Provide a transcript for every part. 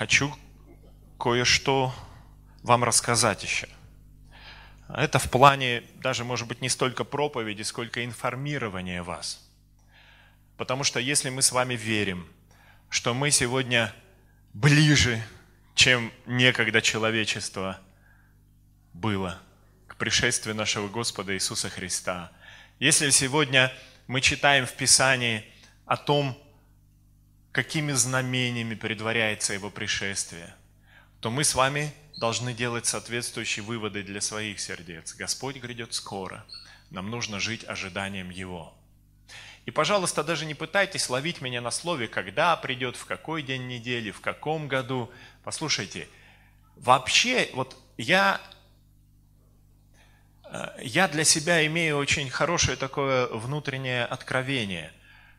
хочу кое-что вам рассказать еще. Это в плане даже, может быть, не столько проповеди, сколько информирования вас. Потому что если мы с вами верим, что мы сегодня ближе, чем некогда человечество было к пришествию нашего Господа Иисуса Христа, если сегодня мы читаем в Писании о том, какими знамениями предваряется его пришествие, то мы с вами должны делать соответствующие выводы для своих сердец. Господь грядет скоро, нам нужно жить ожиданием Его. И, пожалуйста, даже не пытайтесь ловить меня на слове, когда придет, в какой день недели, в каком году. Послушайте, вообще, вот я, э, я для себя имею очень хорошее такое внутреннее откровение,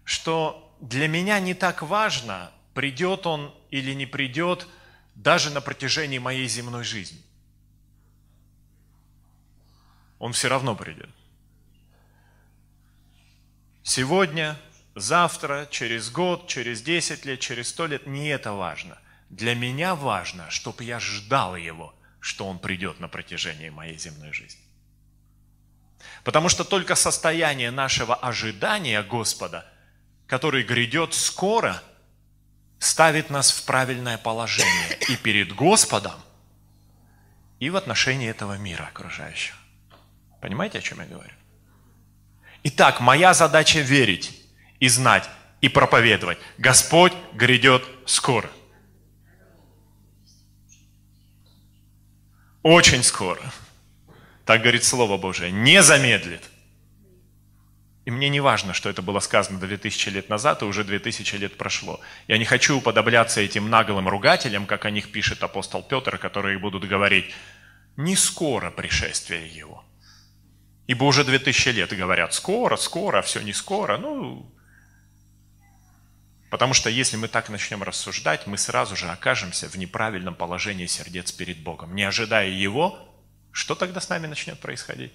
что для меня не так важно, придет он или не придет, даже на протяжении моей земной жизни. Он все равно придет. Сегодня, завтра, через год, через 10 лет, через 100 лет, не это важно. Для меня важно, чтобы я ждал его, что он придет на протяжении моей земной жизни. Потому что только состояние нашего ожидания Господа – который грядет скоро, ставит нас в правильное положение и перед Господом, и в отношении этого мира окружающего. Понимаете, о чем я говорю? Итак, моя задача верить и знать и проповедовать. Господь грядет скоро. Очень скоро. Так говорит Слово Божие. Не замедлит. И мне не важно, что это было сказано 2000 лет назад, и уже 2000 лет прошло. Я не хочу уподобляться этим наглым ругателям, как о них пишет апостол Петр, которые будут говорить «не скоро пришествие его». Ибо уже 2000 лет говорят «скоро, скоро, все не скоро». Ну, потому что если мы так начнем рассуждать, мы сразу же окажемся в неправильном положении сердец перед Богом. Не ожидая Его, что тогда с нами начнет происходить?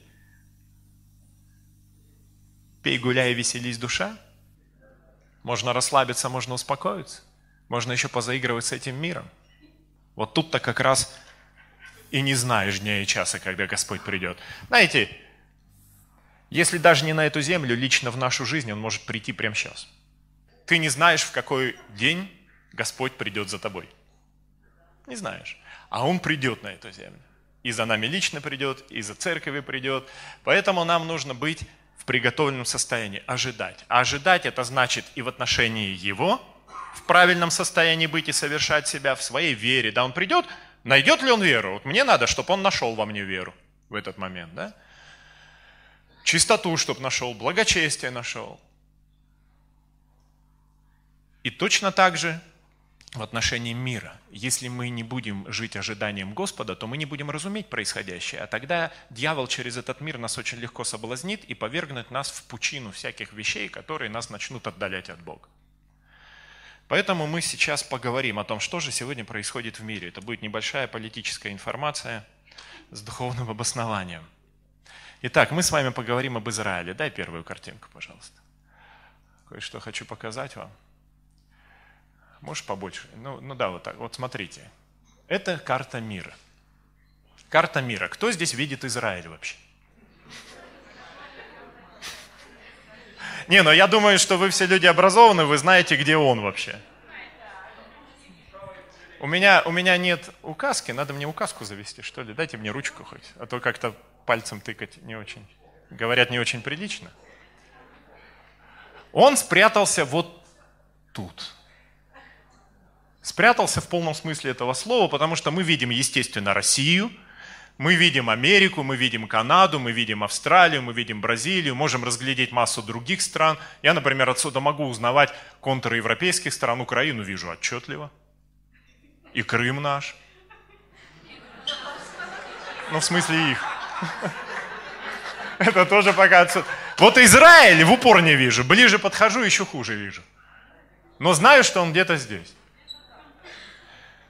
пей, гуляй, веселись, душа. Можно расслабиться, можно успокоиться. Можно еще позаигрывать с этим миром. Вот тут-то как раз и не знаешь дня и часа, когда Господь придет. Знаете, если даже не на эту землю, лично в нашу жизнь Он может прийти прямо сейчас. Ты не знаешь, в какой день Господь придет за тобой. Не знаешь. А Он придет на эту землю. И за нами лично придет, и за церковью придет. Поэтому нам нужно быть в приготовленном состоянии ожидать. А ожидать это значит и в отношении Его в правильном состоянии быть и совершать себя в своей вере. Да, Он придет, найдет ли Он веру? Вот мне надо, чтобы Он нашел во мне веру в этот момент, да? Чистоту, чтобы нашел, благочестие нашел. И точно так же в отношении мира. Если мы не будем жить ожиданием Господа, то мы не будем разуметь происходящее, а тогда дьявол через этот мир нас очень легко соблазнит и повергнет нас в пучину всяких вещей, которые нас начнут отдалять от Бога. Поэтому мы сейчас поговорим о том, что же сегодня происходит в мире. Это будет небольшая политическая информация с духовным обоснованием. Итак, мы с вами поговорим об Израиле. Дай первую картинку, пожалуйста. Кое-что хочу показать вам. Можешь побольше? Ну, ну да, вот так. Вот смотрите. Это карта мира. Карта мира. Кто здесь видит Израиль вообще? Не, ну я думаю, что вы все люди образованы, вы знаете, где он вообще. У меня, у меня нет указки, надо мне указку завести, что ли? Дайте мне ручку хоть, а то как-то пальцем тыкать не очень. Говорят, не очень прилично. Он спрятался вот тут спрятался в полном смысле этого слова, потому что мы видим, естественно, Россию, мы видим Америку, мы видим Канаду, мы видим Австралию, мы видим Бразилию, можем разглядеть массу других стран. Я, например, отсюда могу узнавать контревропейских стран, Украину вижу отчетливо. И Крым наш. Ну, в смысле их. Это тоже пока отсюда. Вот Израиль в упор не вижу, ближе подхожу, еще хуже вижу. Но знаю, что он где-то здесь.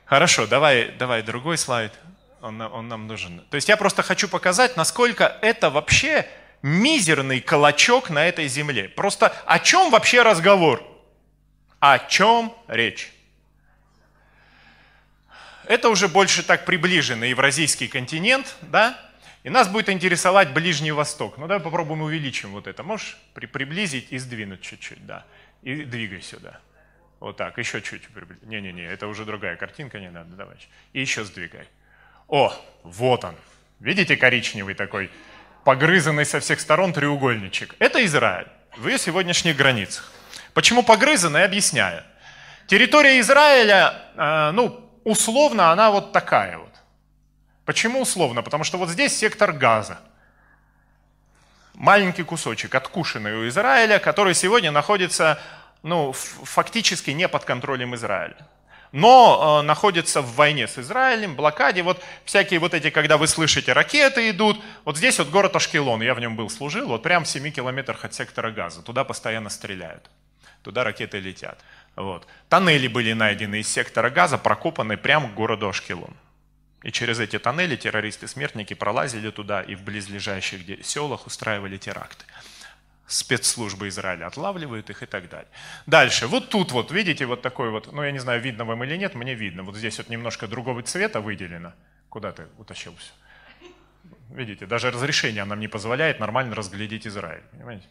Хорошо, давай, давай другой слайд, он, он нам нужен. То есть я просто хочу показать, насколько это вообще мизерный калачок на этой земле. Просто о чем вообще разговор? О чем речь? Это уже больше так приближенный евразийский континент, да? И нас будет интересовать Ближний Восток. Ну давай попробуем увеличим вот это. Можешь при приблизить и сдвинуть чуть-чуть, да? И двигай сюда. Вот так, еще чуть приблизь. Не-не-не, это уже другая картинка, не надо, давай. И еще сдвигай. О, вот он. Видите коричневый такой, погрызанный со всех сторон треугольничек? Это Израиль в ее сегодняшних границах. Почему погрызанный, объясняю. Территория Израиля, э, ну, условно, она вот такая вот. Почему условно? Потому что вот здесь сектор газа. Маленький кусочек, откушенный у Израиля, который сегодня находится ну, фактически не под контролем Израиля но э, находится в войне с Израилем, блокаде. Вот всякие вот эти, когда вы слышите, ракеты идут. Вот здесь вот город Ашкелон, я в нем был, служил, вот прямо в 7 километрах от сектора газа. Туда постоянно стреляют, туда ракеты летят. Вот. Тоннели были найдены из сектора газа, прокопаны прямо к городу Ашкелон. И через эти тоннели террористы-смертники пролазили туда и в близлежащих селах устраивали теракты спецслужбы Израиля отлавливают их и так далее. Дальше, вот тут вот, видите, вот такой вот, ну я не знаю, видно вам или нет, мне видно, вот здесь вот немножко другого цвета выделено. Куда ты утащил все? Видите, даже разрешение нам не позволяет нормально разглядеть Израиль, понимаете?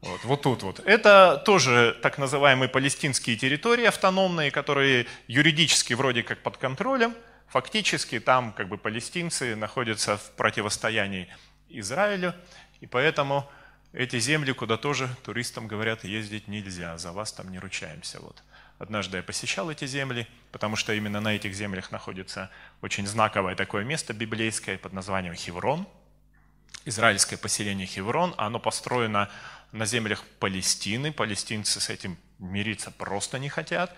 Вот, вот тут вот. Это тоже так называемые палестинские территории автономные, которые юридически вроде как под контролем, фактически там как бы палестинцы находятся в противостоянии Израилю, и поэтому эти земли, куда тоже туристам говорят, ездить нельзя, за вас там не ручаемся. Вот. Однажды я посещал эти земли, потому что именно на этих землях находится очень знаковое такое место библейское под названием Хеврон. Израильское поселение Хеврон, оно построено на землях Палестины. Палестинцы с этим мириться просто не хотят.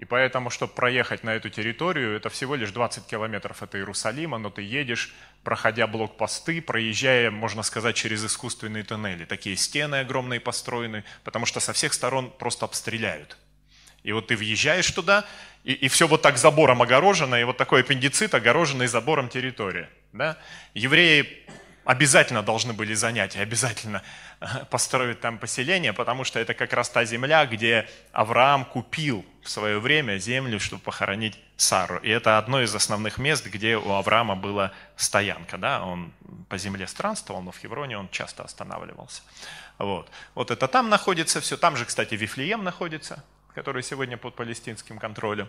И поэтому, чтобы проехать на эту территорию, это всего лишь 20 километров от Иерусалима, но ты едешь, проходя блокпосты, проезжая, можно сказать, через искусственные тоннели. Такие стены огромные построены, потому что со всех сторон просто обстреляют. И вот ты въезжаешь туда, и, и все вот так забором огорожено, и вот такой аппендицит, огороженный забором территория. Да? Евреи обязательно должны были занять и обязательно э, построить там поселение, потому что это как раз та земля, где Авраам купил в свое время землю, чтобы похоронить Сару. И это одно из основных мест, где у Авраама была стоянка. Да? Он по земле странствовал, но в Хевроне он часто останавливался. Вот. вот это там находится все. Там же, кстати, Вифлеем находится, который сегодня под палестинским контролем.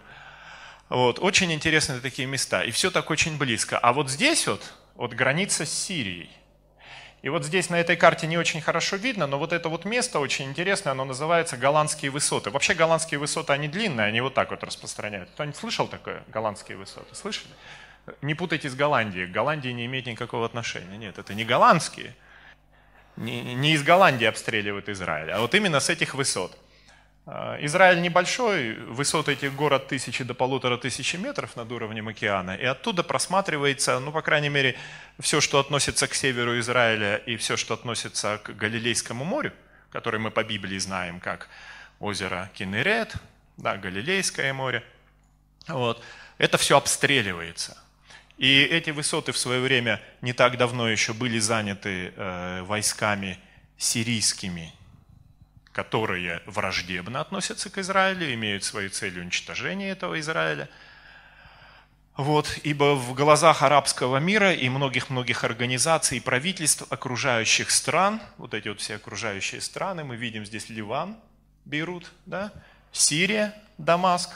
Вот. Очень интересные такие места. И все так очень близко. А вот здесь вот, вот граница с Сирией. И вот здесь на этой карте не очень хорошо видно, но вот это вот место очень интересное, оно называется Голландские высоты. Вообще Голландские высоты, они длинные, они вот так вот распространяют. Кто-нибудь слышал такое, Голландские высоты? Слышали? Не путайте с Голландией. К Голландии не имеет никакого отношения. Нет, это не голландские. Не, не из Голландии обстреливают Израиль, а вот именно с этих высот. Э, Израиль небольшой, высота этих город тысячи до полутора тысячи метров над уровнем океана, и оттуда просматривается, ну, по крайней мере, все, что относится к северу Израиля и все, что относится к Галилейскому морю, который мы по Библии знаем как озеро Кинерет, да, Галилейское море. Вот. Это все обстреливается. И эти высоты в свое время не так давно еще были заняты э, войсками сирийскими которые враждебно относятся к Израилю, имеют свою целью уничтожение этого Израиля. Вот, ибо в глазах арабского мира и многих-многих организаций и правительств окружающих стран, вот эти вот все окружающие страны, мы видим здесь Ливан, Бейрут, да, Сирия, Дамаск,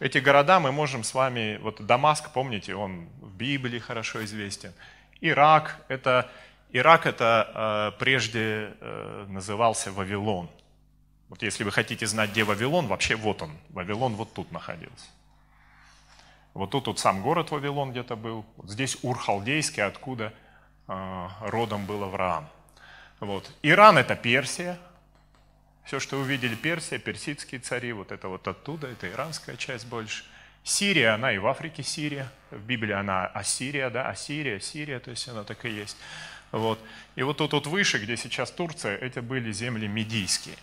эти города мы можем с вами, вот Дамаск, помните, он в Библии хорошо известен, Ирак, это Ирак это э, прежде э, назывался Вавилон. Вот если вы хотите знать, где Вавилон, вообще вот он. Вавилон вот тут находился. Вот тут вот сам город Вавилон где-то был. Вот здесь Ур-Халдейский, откуда э, родом был Авраам. Вот. Иран – это Персия. Все, что вы увидели, Персия, персидские цари, вот это вот оттуда, это иранская часть больше. Сирия, она и в Африке Сирия. В Библии она Ассирия, да, Ассирия, Сирия, то есть она так и есть. Вот. И вот тут вот выше, где сейчас Турция, это были земли медийские.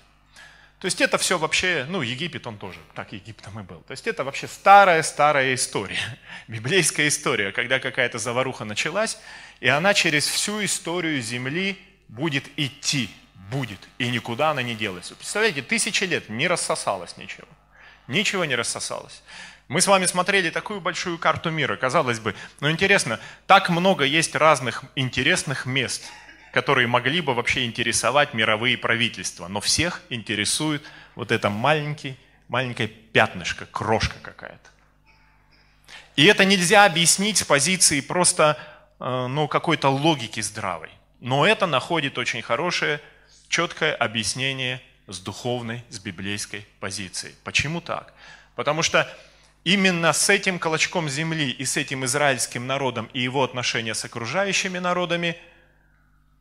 То есть это все вообще, ну, Египет он тоже, так Египтом и был. То есть это вообще старая-старая история, библейская история, когда какая-то заваруха началась, и она через всю историю Земли будет идти, будет, и никуда она не делается. Представляете, тысячи лет не рассосалось ничего, ничего не рассосалось. Мы с вами смотрели такую большую карту мира, казалось бы. Но интересно, так много есть разных интересных мест, которые могли бы вообще интересовать мировые правительства. Но всех интересует вот это маленький, маленькое пятнышко, крошка какая-то. И это нельзя объяснить с позиции просто э, ну, какой-то логики здравой. Но это находит очень хорошее, четкое объяснение с духовной, с библейской позиции. Почему так? Потому что Именно с этим колочком земли и с этим израильским народом и его отношения с окружающими народами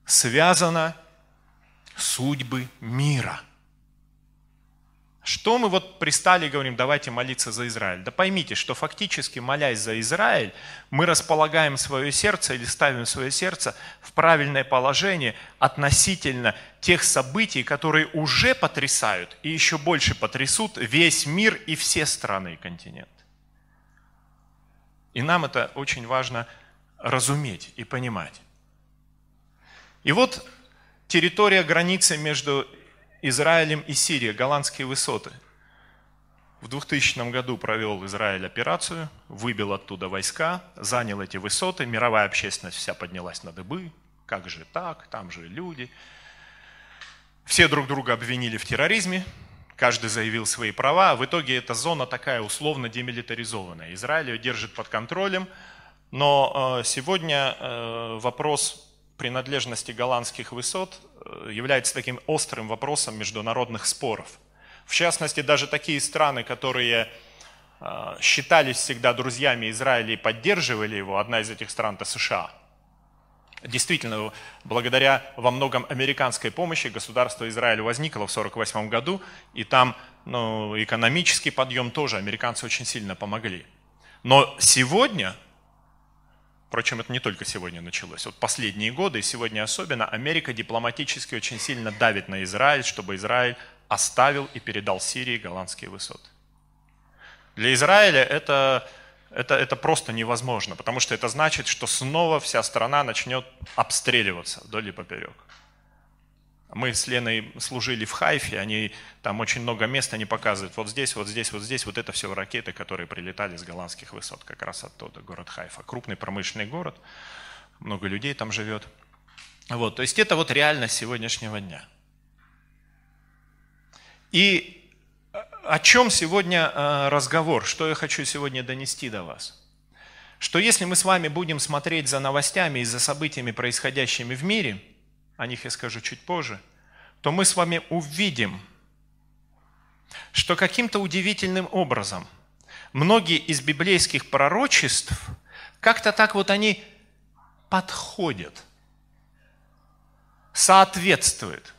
связана судьбы мира. Что мы вот пристали и говорим, давайте молиться за Израиль? Да поймите, что фактически, молясь за Израиль, мы располагаем свое сердце или ставим свое сердце в правильное положение относительно тех событий, которые уже потрясают и еще больше потрясут весь мир и все страны и континент. И нам это очень важно разуметь и понимать. И вот территория границы между Израилем и Сирией, голландские высоты. В 2000 году провел Израиль операцию, выбил оттуда войска, занял эти высоты, мировая общественность вся поднялась на дыбы. Как же так? Там же люди. Все друг друга обвинили в терроризме, каждый заявил свои права. А в итоге эта зона такая условно демилитаризованная. Израиль ее держит под контролем. Но э, сегодня э, вопрос принадлежности голландских высот э, является таким острым вопросом международных споров. В частности, даже такие страны, которые считались всегда друзьями Израиля и поддерживали его, одна из этих стран – это США – Действительно, благодаря во многом американской помощи государство Израиль возникло в 1948 году, и там ну, экономический подъем тоже американцы очень сильно помогли. Но сегодня, впрочем, это не только сегодня началось, вот последние годы, и сегодня особенно, Америка дипломатически очень сильно давит на Израиль, чтобы Израиль оставил и передал Сирии голландские высоты. Для Израиля это это, это просто невозможно, потому что это значит, что снова вся страна начнет обстреливаться вдоль и поперек. Мы с Леной служили в Хайфе, они, там очень много мест они показывают. Вот здесь, вот здесь, вот здесь, вот это все ракеты, которые прилетали с голландских высот, как раз оттуда, город Хайфа. Крупный промышленный город, много людей там живет. Вот, то есть это вот реальность сегодняшнего дня. И о чем сегодня э, разговор, что я хочу сегодня донести до вас? Что если мы с вами будем смотреть за новостями и за событиями, происходящими в мире, о них я скажу чуть позже, то мы с вами увидим, что каким-то удивительным образом многие из библейских пророчеств как-то так вот они подходят, соответствуют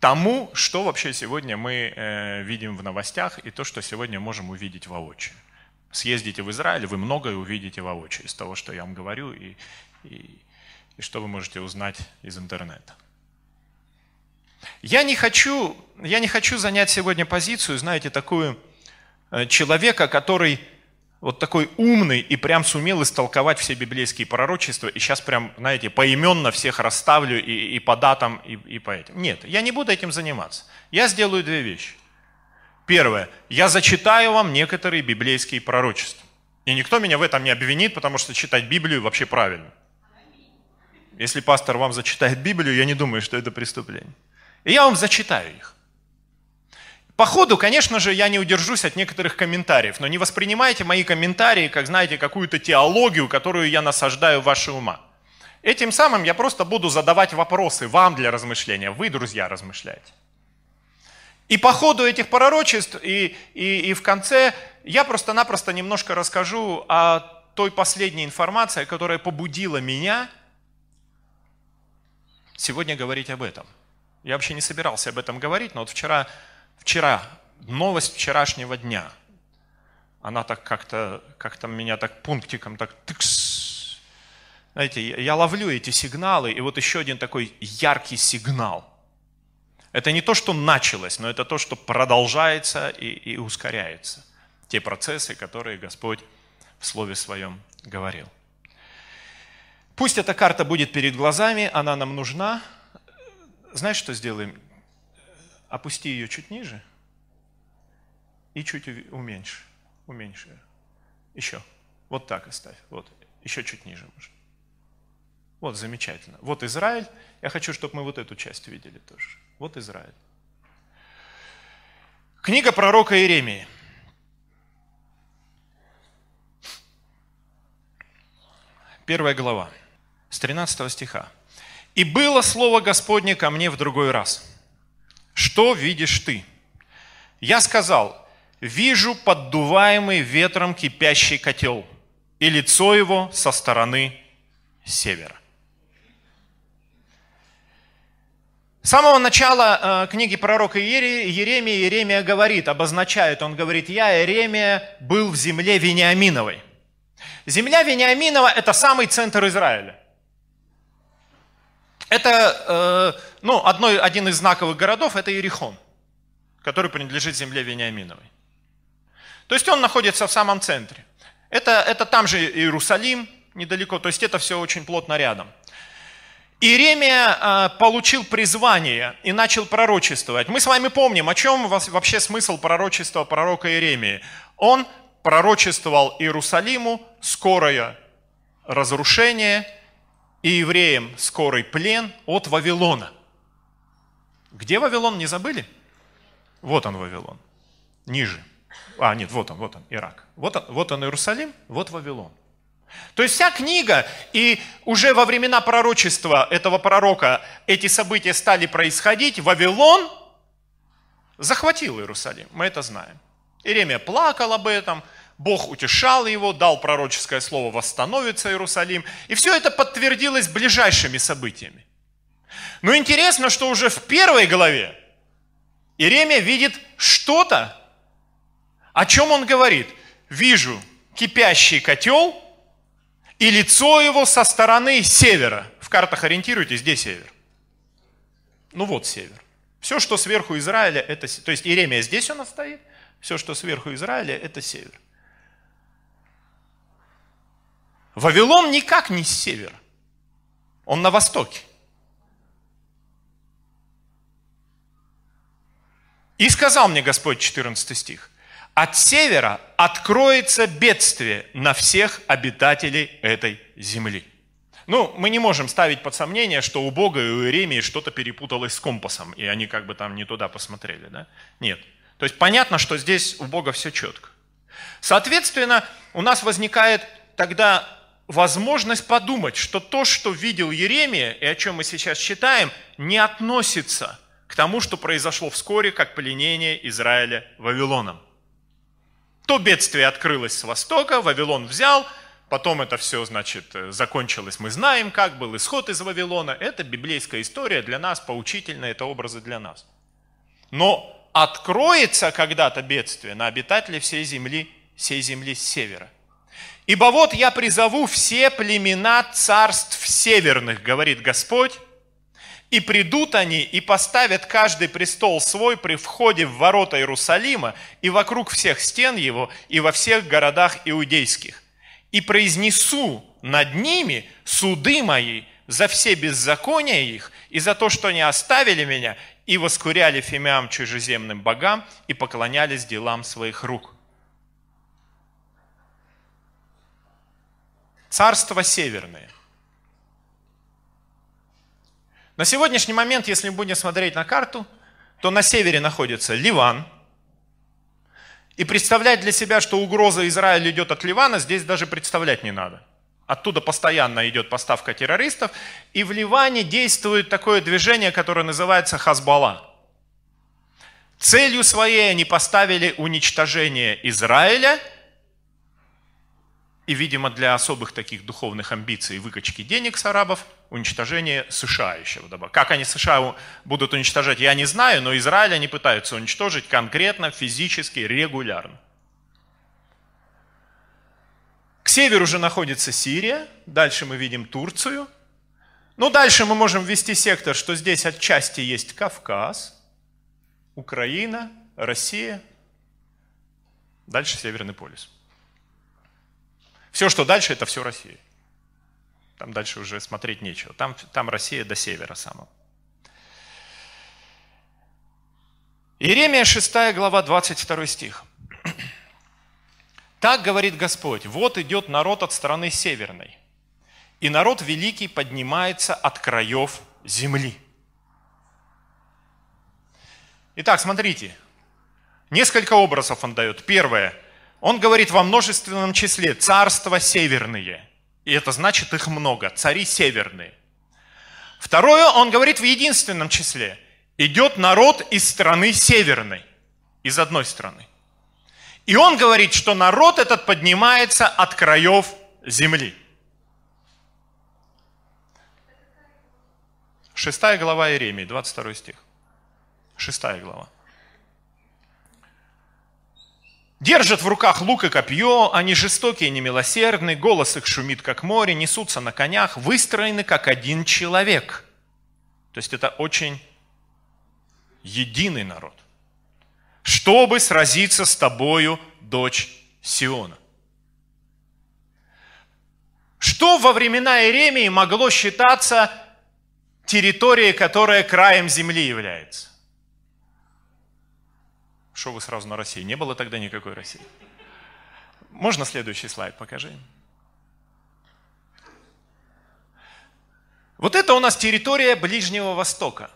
тому, что вообще сегодня мы э, видим в новостях и то, что сегодня можем увидеть воочию. Съездите в Израиль, вы многое увидите воочию из того, что я вам говорю, и, и, и что вы можете узнать из интернета. Я не хочу, я не хочу занять сегодня позицию, знаете, такую э, человека, который вот такой умный и прям сумел истолковать все библейские пророчества, и сейчас прям, знаете, поименно всех расставлю и, и по датам, и, и по этим. Нет, я не буду этим заниматься. Я сделаю две вещи. Первое, я зачитаю вам некоторые библейские пророчества. И никто меня в этом не обвинит, потому что читать Библию вообще правильно. Если пастор вам зачитает Библию, я не думаю, что это преступление. И я вам зачитаю их. По ходу, конечно же, я не удержусь от некоторых комментариев, но не воспринимайте мои комментарии как, знаете, какую-то теологию, которую я насаждаю в ваши ума. Этим самым я просто буду задавать вопросы вам для размышления, вы, друзья, размышляйте. И по ходу этих пророчеств и, и, и в конце я просто-напросто немножко расскажу о той последней информации, которая побудила меня сегодня говорить об этом. Я вообще не собирался об этом говорить, но вот вчера Вчера, новость вчерашнего дня, она так как-то, как-то меня так пунктиком так тыкс. Знаете, я ловлю эти сигналы, и вот еще один такой яркий сигнал. Это не то, что началось, но это то, что продолжается и, и ускоряется. Те процессы, которые Господь в Слове Своем говорил. Пусть эта карта будет перед глазами, она нам нужна. Знаешь, что сделаем? опусти ее чуть ниже и чуть уменьши, уменьши ее. Еще. Вот так оставь. Вот. Еще чуть ниже можно. Вот, замечательно. Вот Израиль. Я хочу, чтобы мы вот эту часть видели тоже. Вот Израиль. Книга пророка Иеремии. Первая глава, с 13 стиха. «И было слово Господне ко мне в другой раз, что видишь ты? Я сказал, вижу поддуваемый ветром кипящий котел и лицо его со стороны севера. С самого начала э, книги пророка Еремии Еремия говорит, обозначает, он говорит, я, Еремия, был в земле Вениаминовой. Земля Вениаминова – это самый центр Израиля. Это э, ну, одной, один из знаковых городов – это Иерихон, который принадлежит земле Вениаминовой. То есть он находится в самом центре. Это, это там же Иерусалим, недалеко, то есть это все очень плотно рядом. Иеремия э, получил призвание и начал пророчествовать. Мы с вами помним, о чем вообще смысл пророчества пророка Иеремии. Он пророчествовал Иерусалиму скорое разрушение и евреям скорый плен от Вавилона – где Вавилон, не забыли? Вот он, Вавилон. Ниже. А, нет, вот он, вот он, Ирак. Вот он, вот он Иерусалим, вот Вавилон. То есть вся книга, и уже во времена пророчества этого пророка эти события стали происходить, Вавилон захватил Иерусалим, мы это знаем. Иеремия плакал об этом, Бог утешал его, дал пророческое слово «восстановится Иерусалим», и все это подтвердилось ближайшими событиями. Но ну, интересно, что уже в первой главе Иеремия видит что-то, о чем он говорит. «Вижу кипящий котел и лицо его со стороны севера». В картах ориентируйтесь, где север? Ну вот север. Все, что сверху Израиля, это... То есть Иеремия здесь у нас стоит, все, что сверху Израиля, это север. Вавилон никак не север, Он на востоке. И сказал мне Господь, 14 стих, от севера откроется бедствие на всех обитателей этой земли. Ну, мы не можем ставить под сомнение, что у Бога и у Иеремии что-то перепуталось с компасом, и они как бы там не туда посмотрели, да? Нет. То есть понятно, что здесь у Бога все четко. Соответственно, у нас возникает тогда возможность подумать, что то, что видел Еремия и о чем мы сейчас читаем, не относится – к тому, что произошло вскоре, как пленение Израиля Вавилоном. То бедствие открылось с востока, Вавилон взял, потом это все, значит, э, закончилось. Мы знаем, как был исход из Вавилона. Это библейская история для нас, поучительная, это образы для нас. Но откроется когда-то бедствие на обитателей всей земли, всей земли с севера. Ибо вот я призову все племена царств северных, говорит Господь, и придут они и поставят каждый престол свой при входе в ворота Иерусалима и вокруг всех стен его и во всех городах иудейских. И произнесу над ними суды мои за все беззакония их и за то, что они оставили меня и воскуряли фимиам чужеземным богам и поклонялись делам своих рук. Царство северное – на сегодняшний момент, если мы будем смотреть на карту, то на севере находится Ливан. И представлять для себя, что угроза Израиля идет от Ливана, здесь даже представлять не надо. Оттуда постоянно идет поставка террористов. И в Ливане действует такое движение, которое называется Хазбала. Целью своей они поставили уничтожение Израиля – и, видимо, для особых таких духовных амбиций выкачки денег с арабов, уничтожение США еще Как они США будут уничтожать, я не знаю, но Израиль они пытаются уничтожить конкретно, физически, регулярно. К северу уже находится Сирия, дальше мы видим Турцию. Ну, дальше мы можем ввести сектор, что здесь отчасти есть Кавказ, Украина, Россия, дальше Северный полюс. Все, что дальше, это все Россия. Там дальше уже смотреть нечего. Там, там Россия до севера самого. Иеремия 6 глава 22 стих. «Так говорит Господь, вот идет народ от страны северной, и народ великий поднимается от краев земли». Итак, смотрите, несколько образов он дает. Первое – он говорит во множественном числе «царства северные». И это значит их много, цари северные. Второе, он говорит в единственном числе. Идет народ из страны северной, из одной страны. И он говорит, что народ этот поднимается от краев земли. Шестая глава Иеремии, 22 стих. Шестая глава. Держат в руках лук и копье, они жестокие и немилосердны, голос их шумит, как море, несутся на конях, выстроены, как один человек. То есть это очень единый народ. Чтобы сразиться с тобою, дочь Сиона. Что во времена Иеремии могло считаться территорией, которая краем земли является? Что вы сразу на России? Не было тогда никакой России. Можно следующий слайд покажи? Вот это у нас территория Ближнего Востока.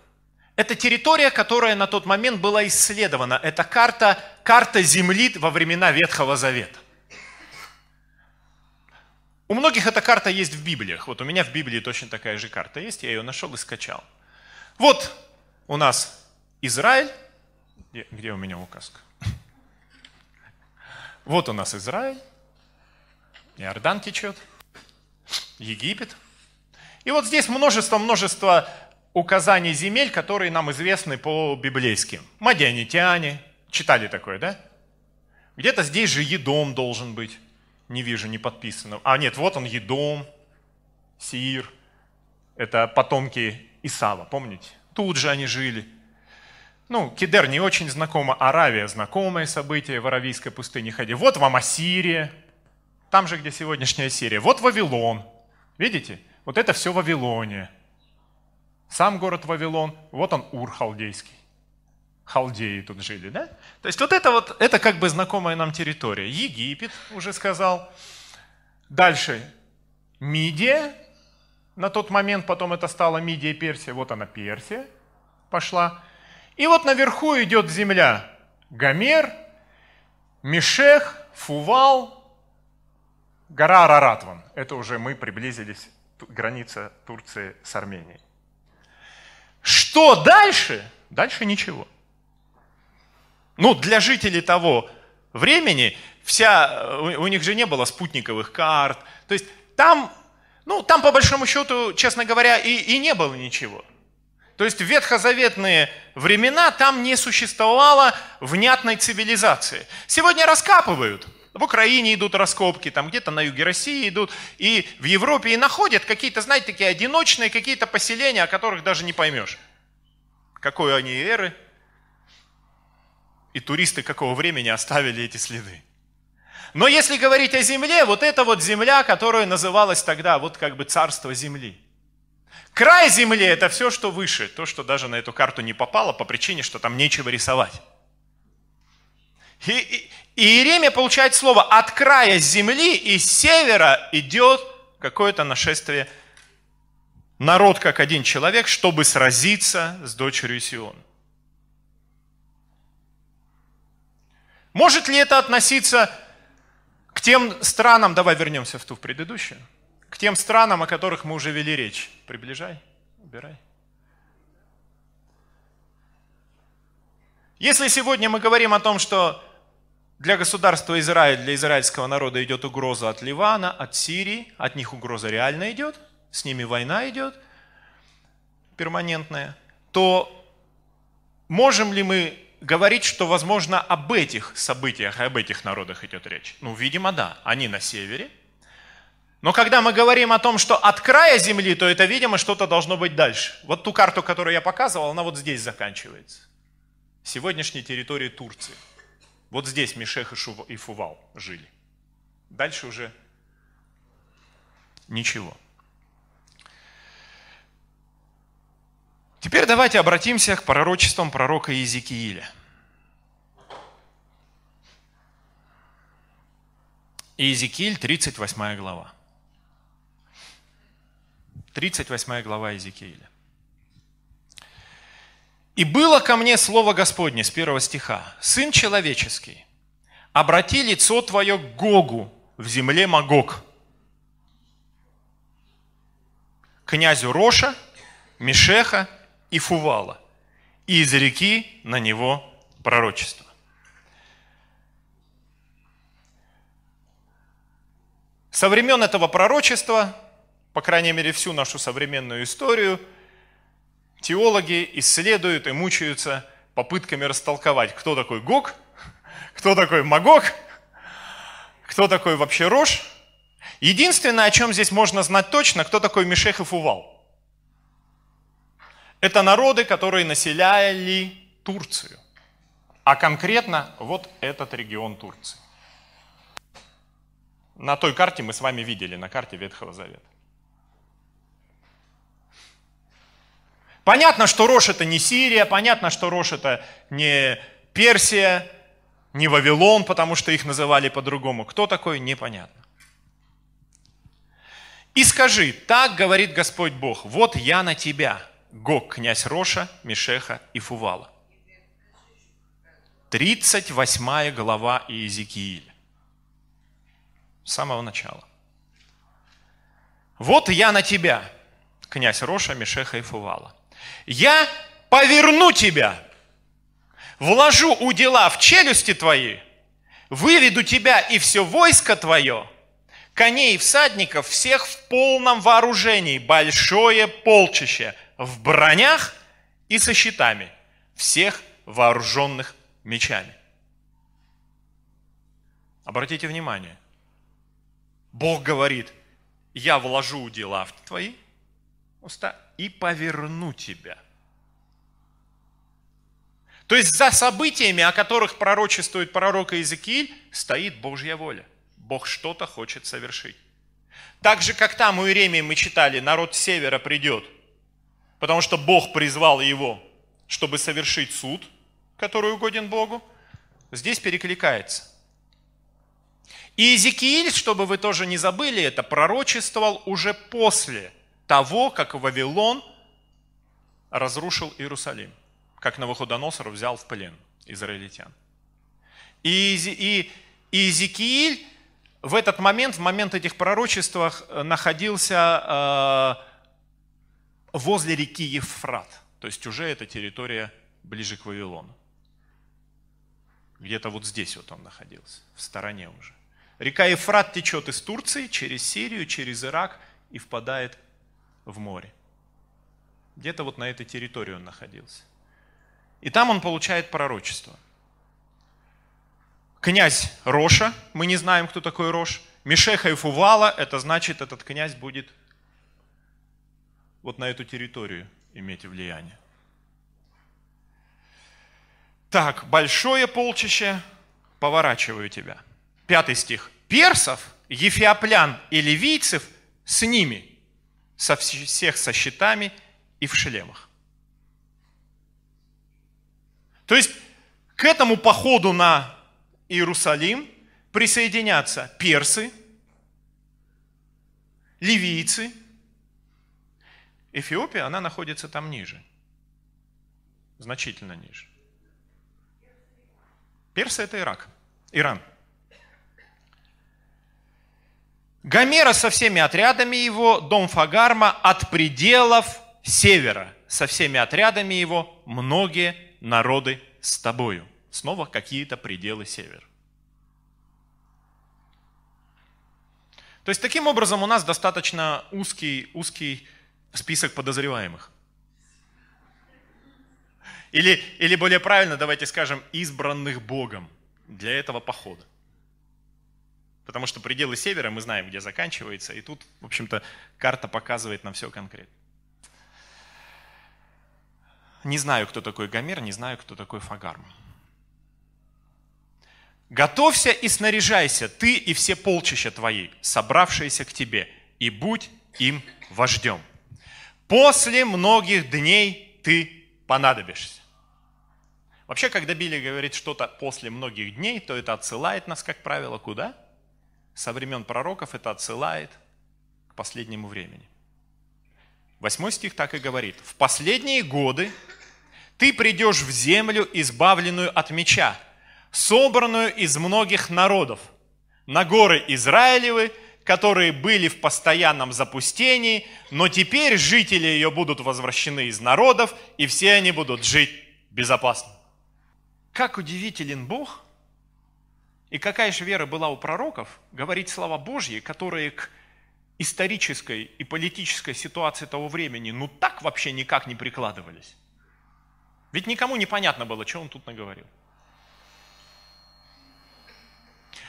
Это территория, которая на тот момент была исследована. Это карта, карта земли во времена Ветхого Завета. У многих эта карта есть в Библиях. Вот у меня в Библии точно такая же карта есть. Я ее нашел и скачал. Вот у нас Израиль, где, где у меня указка? Вот у нас Израиль, Иордан течет, Египет. И вот здесь множество-множество указаний земель, которые нам известны по библейским. Мадианитяне, читали такое, да? Где-то здесь же Едом должен быть. Не вижу, не подписано. А нет, вот он Едом, Сир. Это потомки Исава, помните? Тут же они жили. Ну, Кедер не очень знакома Аравия знакомое событие в Аравийской пустыне ходи. Вот вам Ассирия, там же, где сегодняшняя Сирия. Вот Вавилон, видите? Вот это все Вавилоне. Сам город Вавилон, вот он Ур халдейский. Халдеи тут жили, да? То есть вот это вот, это как бы знакомая нам территория. Египет, уже сказал. Дальше Мидия, на тот момент потом это стало Мидия и Персия, вот она Персия пошла. И вот наверху идет земля. Гомер, Мишех, Фувал, гора Араратван. Это уже мы приблизились, граница Турции с Арменией. Что дальше? Дальше ничего. Ну, для жителей того времени вся, э, у, них же не было спутниковых карт. То есть там, ну, там по большому счету, честно говоря, и, и не было ничего. То есть в ветхозаветные времена там не существовало внятной цивилизации. Сегодня раскапывают. В Украине идут раскопки, там где-то на юге России идут, и в Европе, и находят какие-то, знаете, такие одиночные какие-то поселения, о которых даже не поймешь. Какой они эры, и туристы какого времени оставили эти следы. Но если говорить о земле, вот это вот земля, которая называлась тогда вот как бы царство земли – Край земли – это все, что выше, то, что даже на эту карту не попало по причине, что там нечего рисовать. И, и, и Иеремия получает слово «от края земли и севера идет какое-то нашествие народ, как один человек, чтобы сразиться с дочерью Сион. Может ли это относиться к тем странам, давай вернемся в ту в предыдущую, к тем странам, о которых мы уже вели речь. Приближай, убирай. Если сегодня мы говорим о том, что для государства Израиль, для израильского народа идет угроза от Ливана, от Сирии, от них угроза реально идет, с ними война идет перманентная, то можем ли мы говорить, что, возможно, об этих событиях, об этих народах идет речь? Ну, видимо, да. Они на севере – но когда мы говорим о том, что от края Земли, то это, видимо, что-то должно быть дальше. Вот ту карту, которую я показывал, она вот здесь заканчивается. Сегодняшней территории Турции. Вот здесь Мешех и, Шув... и Фувал жили. Дальше уже ничего. Теперь давайте обратимся к пророчествам пророка Иезекииля. Иезекииль, 38 глава. 38 глава Иезекииля. «И было ко мне слово Господне» с первого стиха, «Сын человеческий, обрати лицо твое к Гогу в земле Магог, князю Роша, Мишеха и Фувала, и из реки на него пророчество». Со времен этого пророчества по крайней мере, всю нашу современную историю, теологи исследуют и мучаются попытками растолковать, кто такой Гог, кто такой Магог, кто такой вообще Рош. Единственное, о чем здесь можно знать точно, кто такой Мишех и Фувал. Это народы, которые населяли Турцию, а конкретно вот этот регион Турции. На той карте мы с вами видели, на карте Ветхого Завета. Понятно, что Рош это не Сирия, понятно, что Рош это не Персия, не Вавилон, потому что их называли по-другому. Кто такой, непонятно. И скажи, так говорит Господь Бог, вот я на тебя, Гог, князь Роша, Мишеха и Фувала. 38 глава Иезекииля. С самого начала. Вот я на тебя, князь Роша, Мишеха и Фувала. Я поверну тебя, вложу у дела в челюсти твои, выведу тебя и все войско твое, коней и всадников всех в полном вооружении, большое полчище, в бронях и со щитами, всех вооруженных мечами. Обратите внимание, Бог говорит, я вложу дела в твои уста и поверну тебя. То есть за событиями, о которых пророчествует пророк Иезекииль, стоит Божья воля. Бог что-то хочет совершить. Так же, как там у Иеремии мы читали, народ севера придет, потому что Бог призвал его, чтобы совершить суд, который угоден Богу, здесь перекликается. И Иезекииль, чтобы вы тоже не забыли это, пророчествовал уже после – того, как Вавилон разрушил Иерусалим, как Навуходоносор взял в плен израильтян. И, и, и Иезекииль в этот момент, в момент этих пророчествах, э, находился э, возле реки Ефрат. То есть уже эта территория ближе к Вавилону. Где-то вот здесь вот он находился, в стороне уже. Река Ефрат течет из Турции через Сирию, через Ирак и впадает в море. Где-то вот на этой территории он находился. И там он получает пророчество. Князь Роша, мы не знаем, кто такой Рош, Мешеха и Фувала, это значит, этот князь будет вот на эту территорию иметь влияние. Так, большое полчище, поворачиваю тебя. Пятый стих. Персов, ефиоплян и ливийцев с ними – со всех со щитами и в шлемах. То есть к этому походу на Иерусалим присоединятся персы, ливийцы. Эфиопия, она находится там ниже, значительно ниже. Персы – это Ирак, Иран – Гомера со всеми отрядами его, дом Фагарма от пределов севера, со всеми отрядами его, многие народы с тобою. Снова какие-то пределы севера. То есть таким образом у нас достаточно узкий, узкий список подозреваемых. Или, или более правильно, давайте скажем, избранных Богом для этого похода. Потому что пределы севера мы знаем, где заканчивается, и тут, в общем-то, карта показывает нам все конкретно. Не знаю, кто такой Гомер, не знаю, кто такой Фагарм. Готовься и снаряжайся, ты и все полчища твои, собравшиеся к тебе, и будь им вождем. После многих дней ты понадобишься. Вообще, когда Билли говорит что-то после многих дней, то это отсылает нас, как правило, куда? со времен пророков это отсылает к последнему времени. Восьмой стих так и говорит. «В последние годы ты придешь в землю, избавленную от меча, собранную из многих народов, на горы Израилевы, которые были в постоянном запустении, но теперь жители ее будут возвращены из народов, и все они будут жить безопасно». Как удивителен Бог – и какая же вера была у пророков говорить слова Божьи, которые к исторической и политической ситуации того времени ну так вообще никак не прикладывались? Ведь никому не понятно было, что он тут наговорил.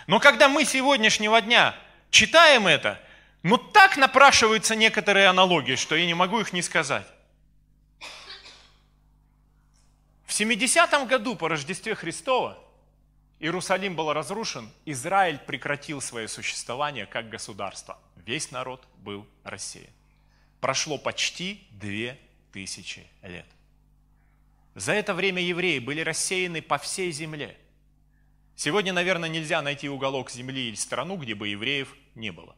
Но когда мы сегодняшнего дня читаем это, ну так напрашиваются некоторые аналогии, что я не могу их не сказать. В 70-м году по Рождестве Христова – Иерусалим был разрушен, Израиль прекратил свое существование как государство. Весь народ был рассеян. Прошло почти две тысячи лет. За это время евреи были рассеяны по всей земле. Сегодня, наверное, нельзя найти уголок земли или страну, где бы евреев не было.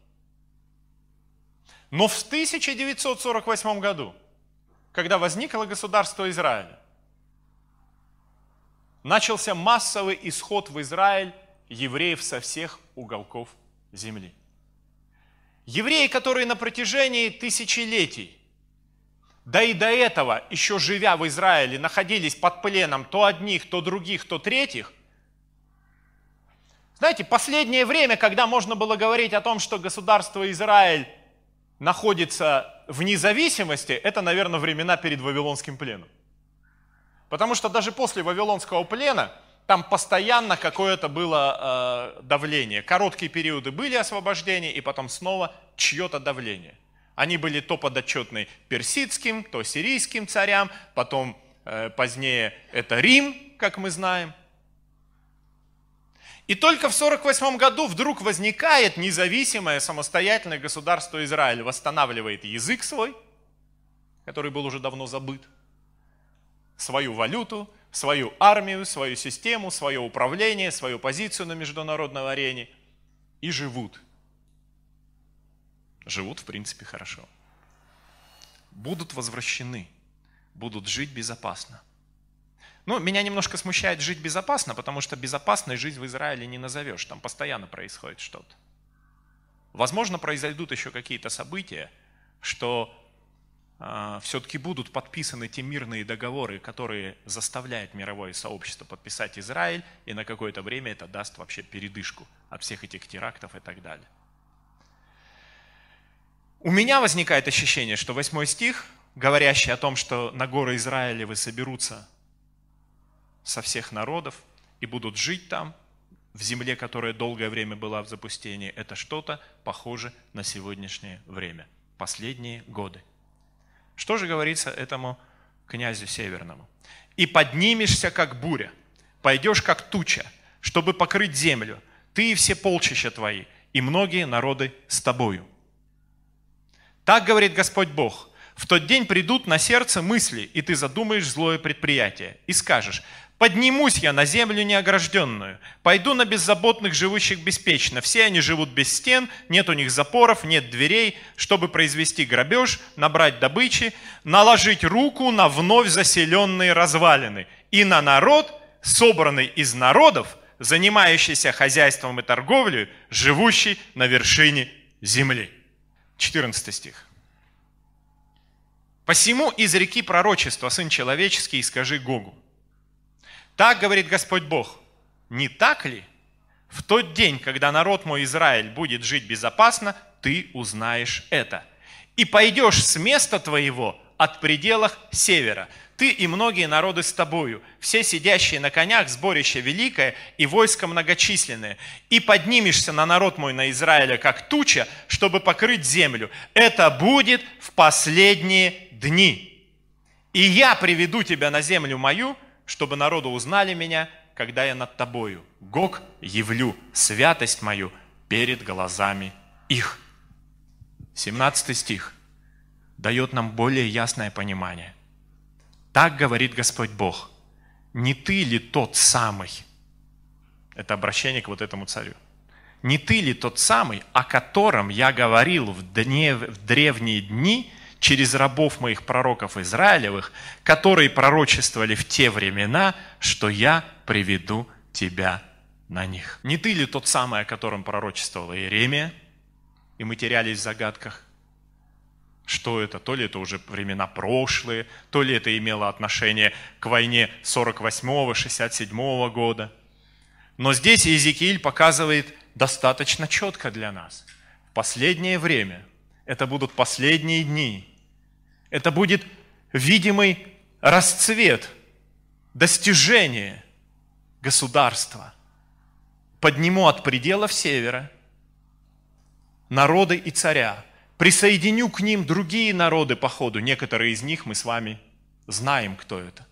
Но в 1948 году, когда возникло государство Израиля, начался массовый исход в Израиль евреев со всех уголков земли. Евреи, которые на протяжении тысячелетий, да и до этого, еще живя в Израиле, находились под пленом то одних, то других, то третьих, знаете, последнее время, когда можно было говорить о том, что государство Израиль находится в независимости, это, наверное, времена перед Вавилонским пленом. Потому что даже после Вавилонского плена там постоянно какое-то было э, давление. Короткие периоды были освобождения, и потом снова чье-то давление. Они были то подотчетны персидским, то сирийским царям, потом э, позднее это Рим, как мы знаем. И только в 1948 году вдруг возникает независимое самостоятельное государство Израиль, восстанавливает язык свой, который был уже давно забыт – свою валюту, свою армию, свою систему, свое управление, свою позицию на международной арене и живут. Живут, в принципе, хорошо. Будут возвращены, будут жить безопасно. Ну, меня немножко смущает жить безопасно, потому что безопасной жизнь в Израиле не назовешь. Там постоянно происходит что-то. Возможно, произойдут еще какие-то события, что а, все-таки будут подписаны те мирные договоры, которые заставляют мировое сообщество подписать Израиль, и на какое-то время это даст вообще передышку от всех этих терактов и так далее. У меня возникает ощущение, что восьмой стих, говорящий о том, что на горы Израилевы соберутся со всех народов и будут жить там, в земле, которая долгое время была в запустении, это что-то похоже на сегодняшнее время, последние годы – что же говорится этому князю северному? «И поднимешься, как буря, пойдешь, как туча, чтобы покрыть землю, ты и все полчища твои, и многие народы с тобою». Так говорит Господь Бог, в тот день придут на сердце мысли, и ты задумаешь злое предприятие, и скажешь, Поднимусь я на землю неогражденную, пойду на беззаботных, живущих беспечно. Все они живут без стен, нет у них запоров, нет дверей, чтобы произвести грабеж, набрать добычи, наложить руку на вновь заселенные развалины и на народ, собранный из народов, занимающийся хозяйством и торговлей, живущий на вершине земли. 14 стих. Посему из реки пророчества, Сын Человеческий, скажи Гогу. Так говорит Господь Бог. Не так ли? В тот день, когда народ мой Израиль будет жить безопасно, ты узнаешь это. И пойдешь с места твоего от пределах севера. Ты и многие народы с тобою, все сидящие на конях, сборище великое и войско многочисленное. И поднимешься на народ мой, на Израиля, как туча, чтобы покрыть землю. Это будет в последние дни, и я приведу тебя на землю мою, чтобы народу узнали меня, когда я над тобою, Гог, явлю святость мою перед глазами их». 17 стих дает нам более ясное понимание. Так говорит Господь Бог, не ты ли тот самый, это обращение к вот этому царю, не ты ли тот самый, о котором я говорил в, древние дни через рабов моих пророков Израилевых, которые пророчествовали в те времена, что я приведу тебя на них. Не ты ли тот самый, о котором пророчествовал Иеремия, и мы терялись в загадках? Что это? То ли это уже времена прошлые, то ли это имело отношение к войне 48-67 года. Но здесь Иезекииль показывает достаточно четко для нас. В последнее время – это будут последние дни. Это будет видимый расцвет, достижение государства. Подниму от пределов севера народы и царя. Присоединю к ним другие народы по ходу. Некоторые из них мы с вами знаем, кто это.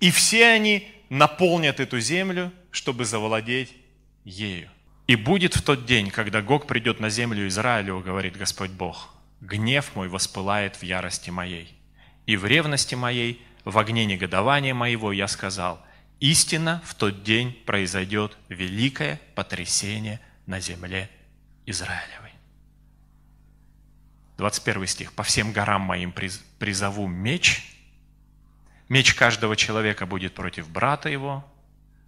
И все они наполнят эту землю, чтобы завладеть ею. И будет в тот день, когда Гог придет на землю Израилю, говорит Господь Бог, гнев мой воспылает в ярости моей. И в ревности моей, в огне негодования моего я сказал, истина в тот день произойдет великое потрясение на земле Израилевой. 21 стих. «По всем горам моим призову меч, меч каждого человека будет против брата его,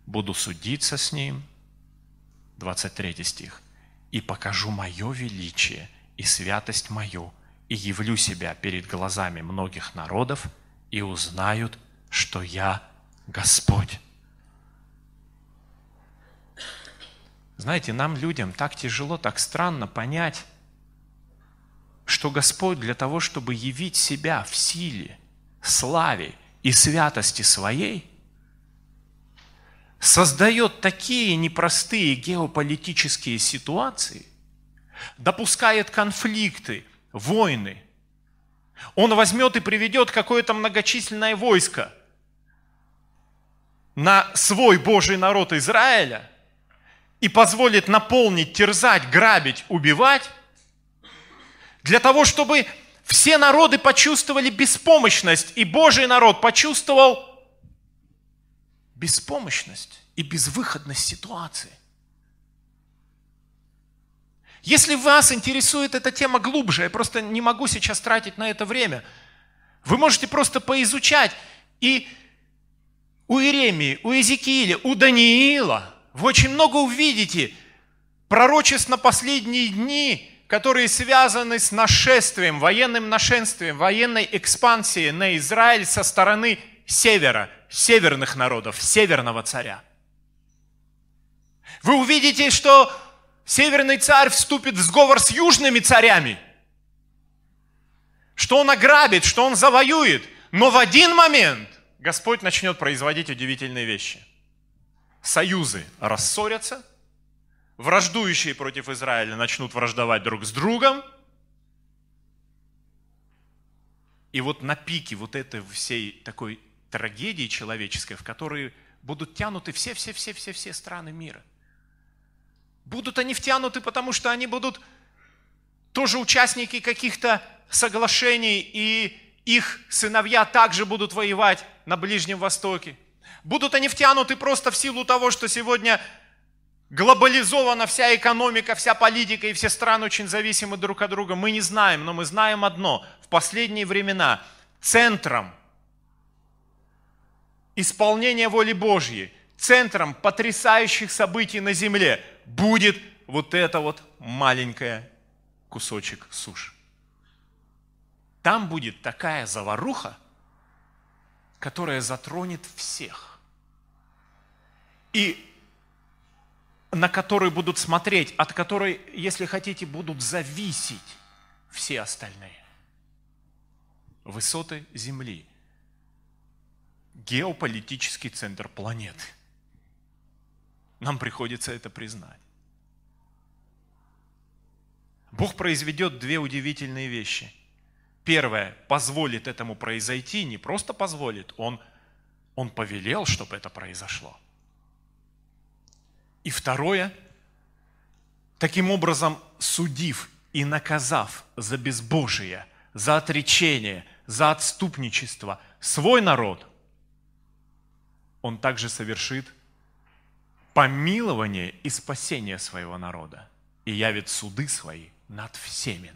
буду судиться с ним, 23 стих, «И покажу мое величие и святость мою, и явлю себя перед глазами многих народов, и узнают, что я Господь». Знаете, нам, людям, так тяжело, так странно понять, что Господь для того, чтобы явить себя в силе, славе и святости своей, создает такие непростые геополитические ситуации, допускает конфликты, войны. Он возьмет и приведет какое-то многочисленное войско на свой Божий народ Израиля и позволит наполнить, терзать, грабить, убивать, для того, чтобы все народы почувствовали беспомощность, и Божий народ почувствовал – беспомощность и безвыходность ситуации. Если вас интересует эта тема глубже, я просто не могу сейчас тратить на это время, вы можете просто поизучать и у Иеремии, у Иезекииля, у Даниила вы очень много увидите пророчеств на последние дни, которые связаны с нашествием, военным нашествием, военной экспансией на Израиль со стороны севера, северных народов, северного царя. Вы увидите, что северный царь вступит в сговор с южными царями, что он ограбит, что он завоюет, но в один момент Господь начнет производить удивительные вещи. Союзы рассорятся, враждующие против Израиля начнут враждовать друг с другом, и вот на пике вот этой всей такой трагедии человеческой, в которые будут тянуты все-все-все-все-все страны мира. Будут они втянуты, потому что они будут тоже участники каких-то соглашений, и их сыновья также будут воевать на Ближнем Востоке. Будут они втянуты просто в силу того, что сегодня глобализована вся экономика, вся политика, и все страны очень зависимы друг от друга. Мы не знаем, но мы знаем одно. В последние времена центром – исполнение воли Божьей, центром потрясающих событий на земле будет вот это вот маленькое кусочек суши. Там будет такая заваруха, которая затронет всех. И на которую будут смотреть, от которой, если хотите, будут зависеть все остальные высоты земли геополитический центр планеты. Нам приходится это признать. Бог произведет две удивительные вещи. Первое, позволит этому произойти, не просто позволит, Он, он повелел, чтобы это произошло. И второе, таким образом судив и наказав за безбожие, за отречение, за отступничество свой народ, он также совершит помилование и спасение своего народа и явит суды свои над всеми.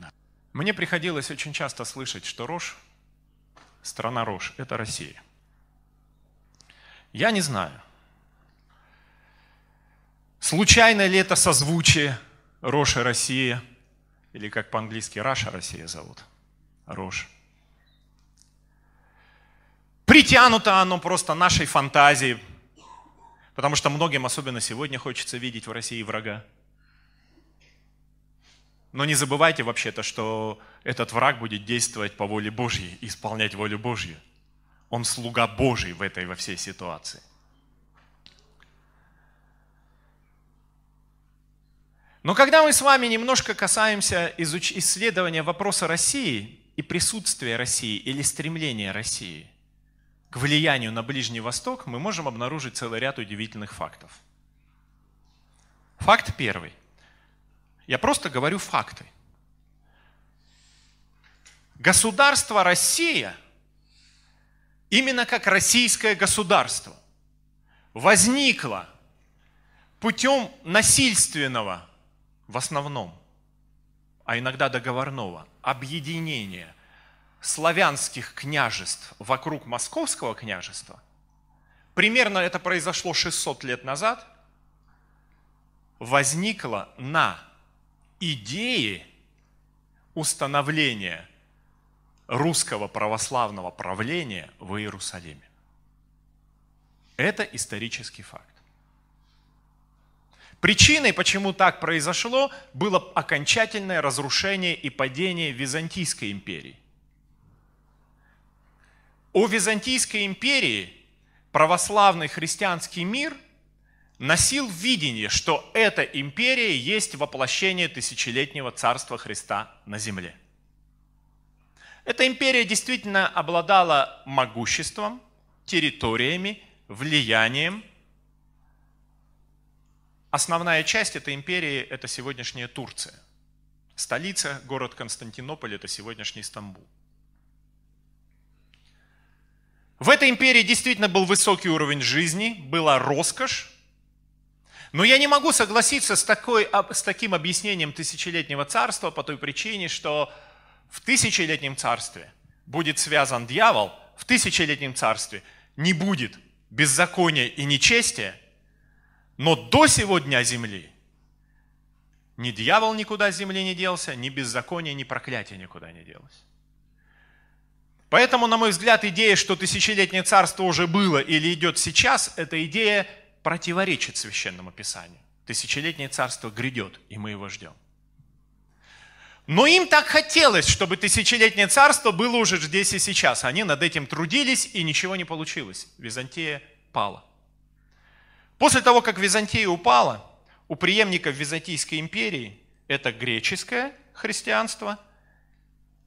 Мне приходилось очень часто слышать, что Рож, страна Рож, это Россия. Я не знаю, случайно ли это созвучие Роша Россия, или как по-английски Раша Россия зовут, Рош. Притянуто оно просто нашей фантазией, потому что многим, особенно сегодня, хочется видеть в России врага. Но не забывайте вообще-то, что этот враг будет действовать по воле Божьей, исполнять волю Божью. Он слуга Божий в этой во всей ситуации. Но когда мы с вами немножко касаемся изуч... исследования вопроса России и присутствия России или стремления России – к влиянию на Ближний Восток, мы можем обнаружить целый ряд удивительных фактов. Факт первый. Я просто говорю факты. Государство Россия, именно как российское государство, возникло путем насильственного, в основном, а иногда договорного, объединения – славянских княжеств вокруг московского княжества, примерно это произошло 600 лет назад, возникло на идее установления русского православного правления в Иерусалиме. Это исторический факт. Причиной, почему так произошло, было окончательное разрушение и падение Византийской империи. У Византийской империи православный христианский мир носил видение, что эта империя есть воплощение тысячелетнего царства Христа на земле. Эта империя действительно обладала могуществом, территориями, влиянием. Основная часть этой империи – это сегодняшняя Турция. Столица, город Константинополь – это сегодняшний Стамбул. В этой империи действительно был высокий уровень жизни, была роскошь, но я не могу согласиться с, такой, с таким объяснением тысячелетнего царства по той причине, что в тысячелетнем царстве будет связан дьявол, в тысячелетнем царстве не будет беззакония и нечестия, но до сегодня земли ни дьявол никуда с земли не делся, ни беззаконие, ни проклятие никуда не делось. Поэтому, на мой взгляд, идея, что тысячелетнее царство уже было или идет сейчас, эта идея противоречит священному писанию. Тысячелетнее царство грядет, и мы его ждем. Но им так хотелось, чтобы тысячелетнее царство было уже здесь и сейчас. Они над этим трудились, и ничего не получилось. Византия пала. После того, как Византия упала, у преемников Византийской империи это греческое христианство,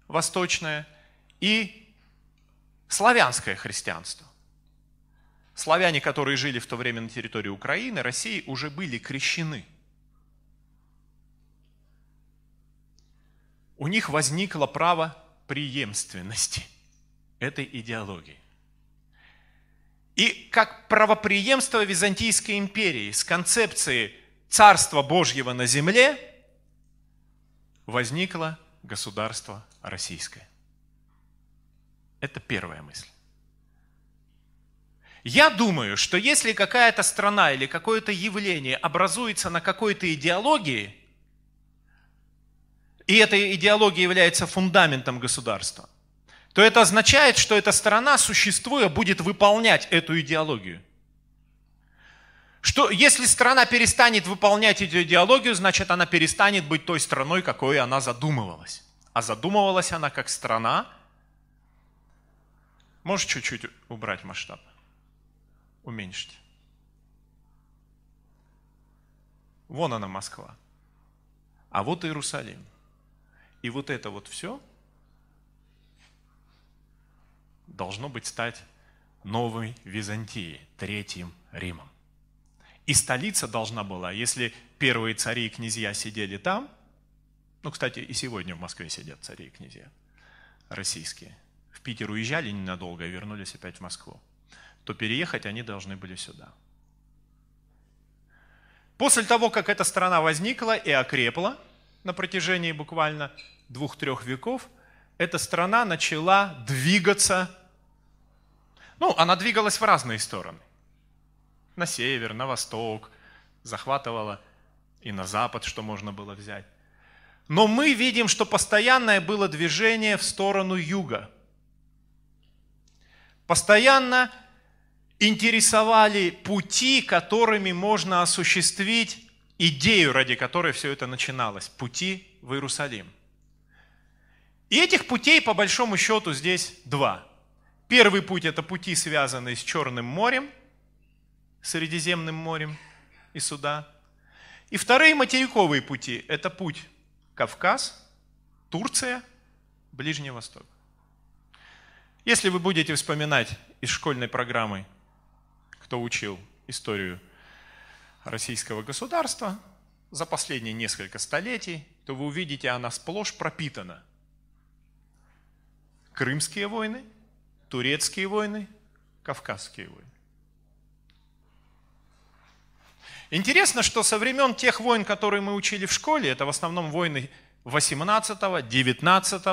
восточное, и славянское христианство. Славяне, которые жили в то время на территории Украины, России, уже были крещены. У них возникло право преемственности этой идеологии. И как правоприемство Византийской империи с концепцией Царства Божьего на земле возникло государство российское. Это первая мысль. Я думаю, что если какая-то страна или какое-то явление образуется на какой-то идеологии, и эта идеология является фундаментом государства, то это означает, что эта страна, существуя, будет выполнять эту идеологию. Что если страна перестанет выполнять эту идеологию, значит она перестанет быть той страной, какой она задумывалась. А задумывалась она как страна, Можешь чуть-чуть убрать масштаб? Уменьшить. Вон она Москва. А вот Иерусалим. И вот это вот все должно быть стать новой Византией, третьим Римом. И столица должна была, если первые цари и князья сидели там, ну, кстати, и сегодня в Москве сидят цари и князья российские – Питер уезжали ненадолго и вернулись опять в Москву, то переехать они должны были сюда. После того, как эта страна возникла и окрепла на протяжении буквально двух-трех веков, эта страна начала двигаться. Ну, она двигалась в разные стороны. На север, на восток, захватывала и на запад, что можно было взять. Но мы видим, что постоянное было движение в сторону юга – постоянно интересовали пути, которыми можно осуществить идею, ради которой все это начиналось, пути в Иерусалим. И этих путей, по большому счету, здесь два. Первый путь – это пути, связанные с Черным морем, Средиземным морем и суда. И вторые материковые пути – это путь Кавказ, Турция, Ближний Восток. Если вы будете вспоминать из школьной программы, кто учил историю российского государства за последние несколько столетий, то вы увидите, она сплошь пропитана. Крымские войны, турецкие войны, кавказские войны. Интересно, что со времен тех войн, которые мы учили в школе, это в основном войны 18, 19,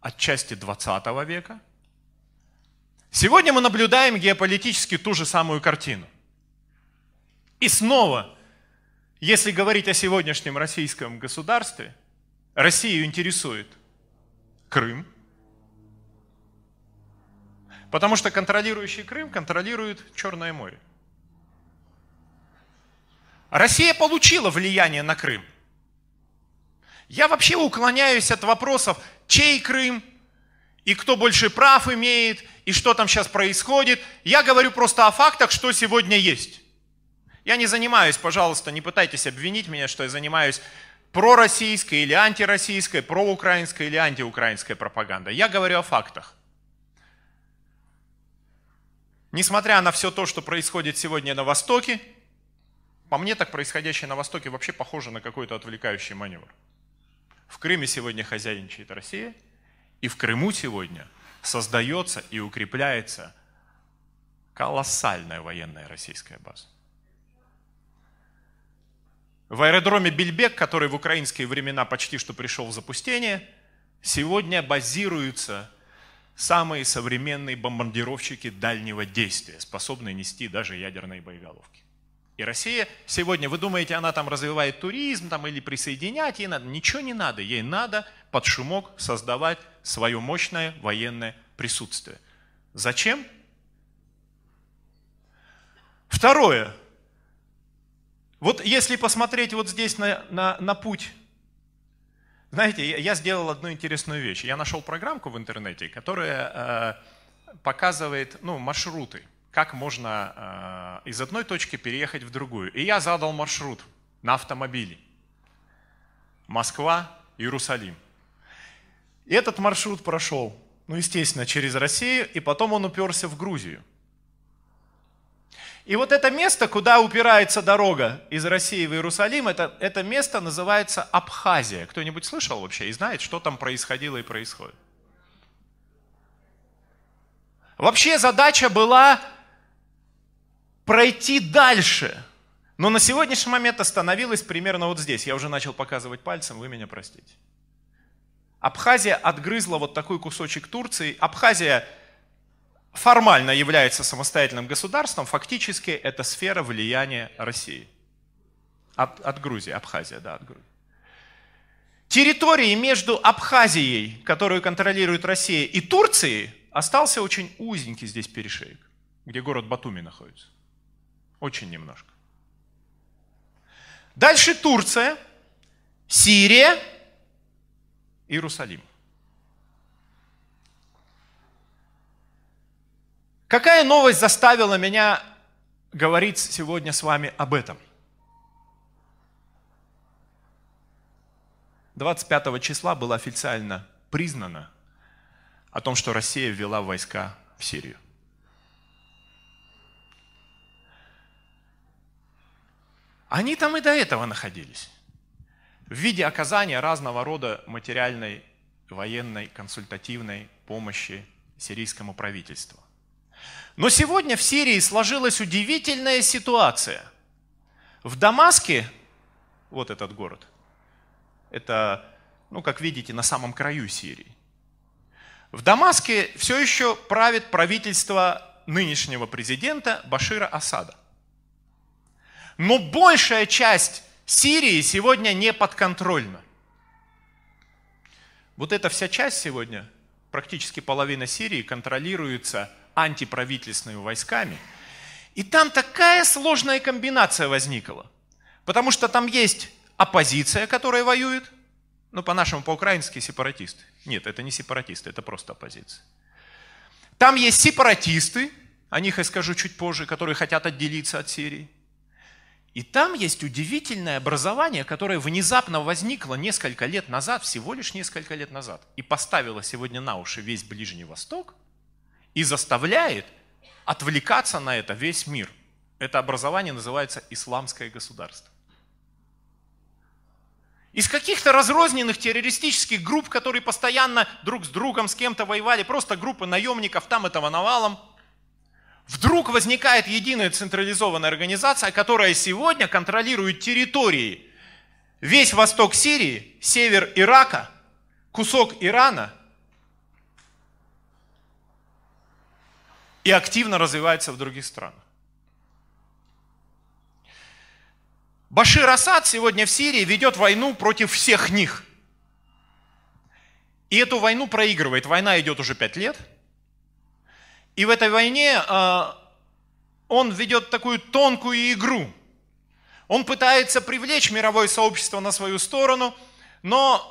отчасти 20 века. Сегодня мы наблюдаем геополитически ту же самую картину. И снова, если говорить о сегодняшнем российском государстве, Россию интересует Крым, потому что контролирующий Крым контролирует Черное море. Россия получила влияние на Крым. Я вообще уклоняюсь от вопросов, чей Крым, и кто больше прав имеет, и что там сейчас происходит. Я говорю просто о фактах, что сегодня есть. Я не занимаюсь, пожалуйста, не пытайтесь обвинить меня, что я занимаюсь пророссийской или антироссийской, проукраинской или антиукраинской пропагандой. Я говорю о фактах. Несмотря на все то, что происходит сегодня на Востоке, по мне так происходящее на Востоке вообще похоже на какой-то отвлекающий маневр. В Крыме сегодня хозяйничает Россия, и в Крыму сегодня создается и укрепляется колоссальная военная российская база. В аэродроме Бильбек, который в украинские времена почти что пришел в запустение, сегодня базируются самые современные бомбардировщики дальнего действия, способные нести даже ядерные боеголовки. И Россия сегодня, вы думаете, она там развивает туризм там, или присоединять ей надо? Ничего не надо. Ей надо под шумок создавать свое мощное военное присутствие. Зачем? Второе. Вот если посмотреть вот здесь на, на, на путь знаете, я сделал одну интересную вещь. Я нашел программку в интернете, которая э, показывает ну, маршруты как можно э, из одной точки переехать в другую. И я задал маршрут на автомобиле. Москва, Иерусалим. И этот маршрут прошел, ну, естественно, через Россию, и потом он уперся в Грузию. И вот это место, куда упирается дорога из России в Иерусалим, это, это место называется Абхазия. Кто-нибудь слышал вообще и знает, что там происходило и происходит? Вообще задача была пройти дальше. Но на сегодняшний момент остановилась примерно вот здесь. Я уже начал показывать пальцем, вы меня простите. Абхазия отгрызла вот такой кусочек Турции. Абхазия формально является самостоятельным государством, фактически это сфера влияния России. От, от Грузии, Абхазия, да, от Грузии. Территории между Абхазией, которую контролирует Россия, и Турцией остался очень узенький здесь перешейк, где город Батуми находится. Очень немножко. Дальше Турция, Сирия, Иерусалим. Какая новость заставила меня говорить сегодня с вами об этом? 25 числа было официально признано о том, что Россия ввела войска в Сирию. Они там и до этого находились в виде оказания разного рода материальной, военной, консультативной помощи сирийскому правительству. Но сегодня в Сирии сложилась удивительная ситуация. В Дамаске, вот этот город, это, ну, как видите, на самом краю Сирии. В Дамаске все еще правит правительство нынешнего президента Башира Асада. Но большая часть Сирии сегодня не подконтрольна. Вот эта вся часть сегодня, практически половина Сирии, контролируется антиправительственными войсками. И там такая сложная комбинация возникла. Потому что там есть оппозиция, которая воюет, ну, по-нашему, по-украински сепаратисты. Нет, это не сепаратисты, это просто оппозиция. Там есть сепаратисты, о них я скажу чуть позже, которые хотят отделиться от Сирии. И там есть удивительное образование, которое внезапно возникло несколько лет назад, всего лишь несколько лет назад, и поставило сегодня на уши весь Ближний Восток и заставляет отвлекаться на это весь мир. Это образование называется «Исламское государство». Из каких-то разрозненных террористических групп, которые постоянно друг с другом с кем-то воевали, просто группы наемников там этого навалом – Вдруг возникает единая централизованная организация, которая сегодня контролирует территории. Весь восток Сирии, север Ирака, кусок Ирана и активно развивается в других странах. Башир Асад сегодня в Сирии ведет войну против всех них. И эту войну проигрывает. Война идет уже пять лет – и в этой войне а, он ведет такую тонкую игру. Он пытается привлечь мировое сообщество на свою сторону, но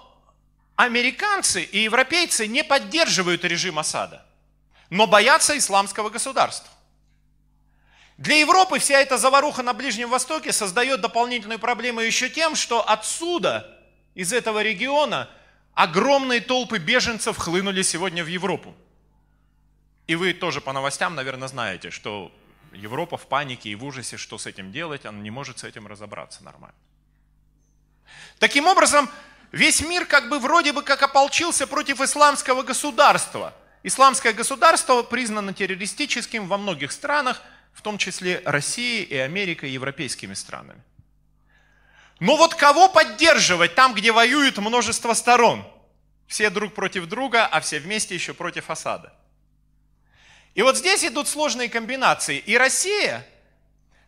американцы и европейцы не поддерживают режим Асада, но боятся исламского государства. Для Европы вся эта заваруха на Ближнем Востоке создает дополнительную проблему еще тем, что отсюда, из этого региона, огромные толпы беженцев хлынули сегодня в Европу. И вы тоже по новостям, наверное, знаете, что Европа в панике и в ужасе, что с этим делать, она не может с этим разобраться нормально. Таким образом, весь мир как бы вроде бы как ополчился против исламского государства. Исламское государство признано террористическим во многих странах, в том числе России и Америка и европейскими странами. Но вот кого поддерживать там, где воюет множество сторон? Все друг против друга, а все вместе еще против осада. И вот здесь идут сложные комбинации. И Россия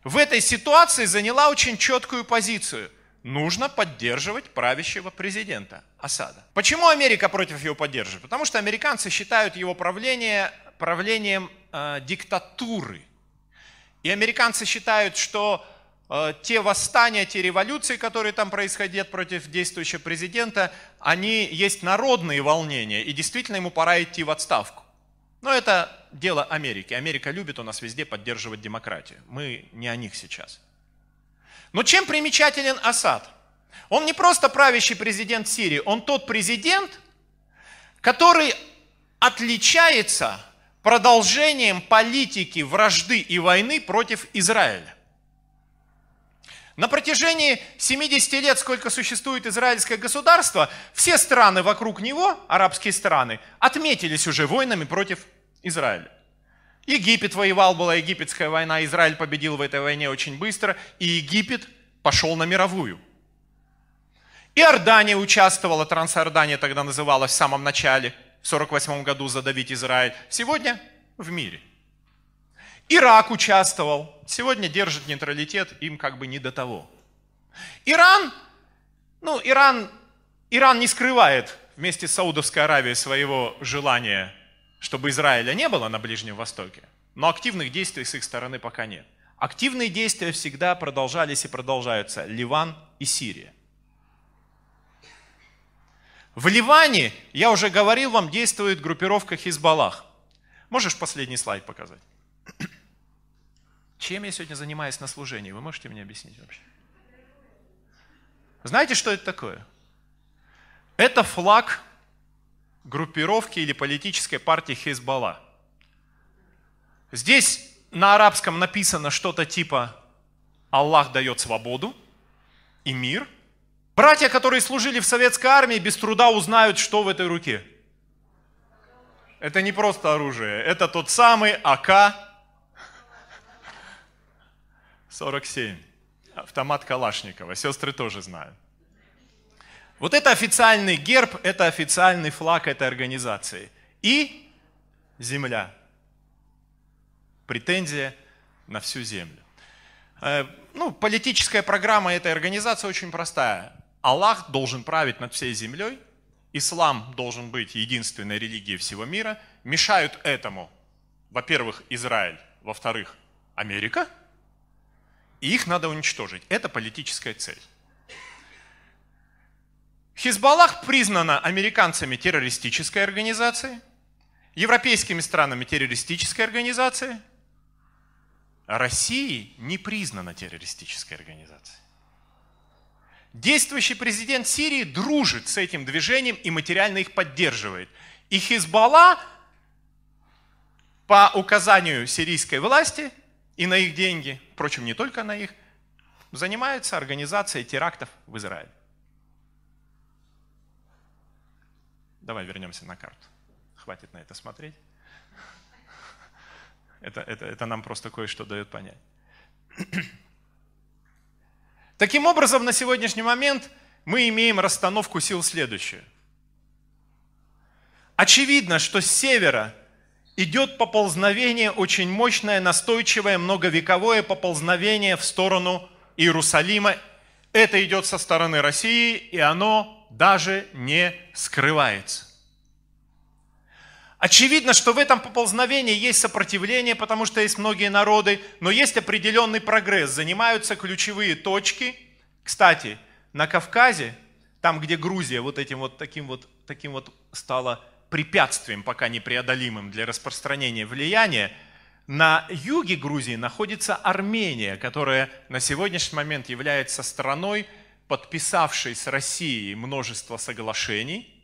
в этой ситуации заняла очень четкую позицию. Нужно поддерживать правящего президента Асада. Почему Америка против его поддерживает? Потому что американцы считают его правление правлением э, диктатуры. И американцы считают, что э, те восстания, те революции, которые там происходят против действующего президента, они есть народные волнения, и действительно ему пора идти в отставку. Но это дело Америки. Америка любит у нас везде поддерживать демократию. Мы не о них сейчас. Но чем примечателен Асад? Он не просто правящий президент Сирии, он тот президент, который отличается продолжением политики вражды и войны против Израиля. На протяжении 70 лет, сколько существует израильское государство, все страны вокруг него, арабские страны, отметились уже войнами против Израиля. Египет воевал, была египетская война, Израиль победил в этой войне очень быстро, и Египет пошел на мировую. Иордания участвовала, Трансиордания тогда называлась в самом начале, в 1948 году задавить Израиль. Сегодня в мире – Ирак участвовал, сегодня держит нейтралитет, им как бы не до того. Иран, ну, Иран, Иран не скрывает вместе с Саудовской Аравией своего желания, чтобы Израиля не было на Ближнем Востоке, но активных действий с их стороны пока нет. Активные действия всегда продолжались и продолжаются. Ливан и Сирия. В Ливане, я уже говорил вам, действует группировка Хизбаллах. Можешь последний слайд показать? Чем я сегодня занимаюсь на служении? Вы можете мне объяснить вообще? Знаете, что это такое? Это флаг группировки или политической партии Хизбалла. Здесь на арабском написано что-то типа «Аллах дает свободу и мир». Братья, которые служили в советской армии, без труда узнают, что в этой руке. Это не просто оружие, это тот самый АК 47. Автомат Калашникова. Сестры тоже знают. Вот это официальный герб, это официальный флаг этой организации. И земля. Претензия на всю землю. Э, ну, политическая программа этой организации очень простая. Аллах должен править над всей землей, ислам должен быть единственной религией всего мира. Мешают этому, во-первых, Израиль, во-вторых, Америка – и их надо уничтожить. Это политическая цель. Хизбаллах признана американцами террористической организацией, европейскими странами террористической организацией, а России не признана террористической организацией. Действующий президент Сирии дружит с этим движением и материально их поддерживает. И Хизбалла по указанию сирийской власти – и на их деньги, впрочем, не только на их, занимается организацией терактов в Израиле. Давай вернемся на карту. Хватит на это смотреть. Это, это, это нам просто кое-что дает понять. Таким образом, на сегодняшний момент мы имеем расстановку сил следующую. Очевидно, что с севера идет поползновение, очень мощное, настойчивое, многовековое поползновение в сторону Иерусалима. Это идет со стороны России, и оно даже не скрывается. Очевидно, что в этом поползновении есть сопротивление, потому что есть многие народы, но есть определенный прогресс, занимаются ключевые точки. Кстати, на Кавказе, там, где Грузия вот этим вот таким вот, таким вот стала препятствием, пока непреодолимым для распространения влияния, на юге Грузии находится Армения, которая на сегодняшний момент является страной, подписавшей с Россией множество соглашений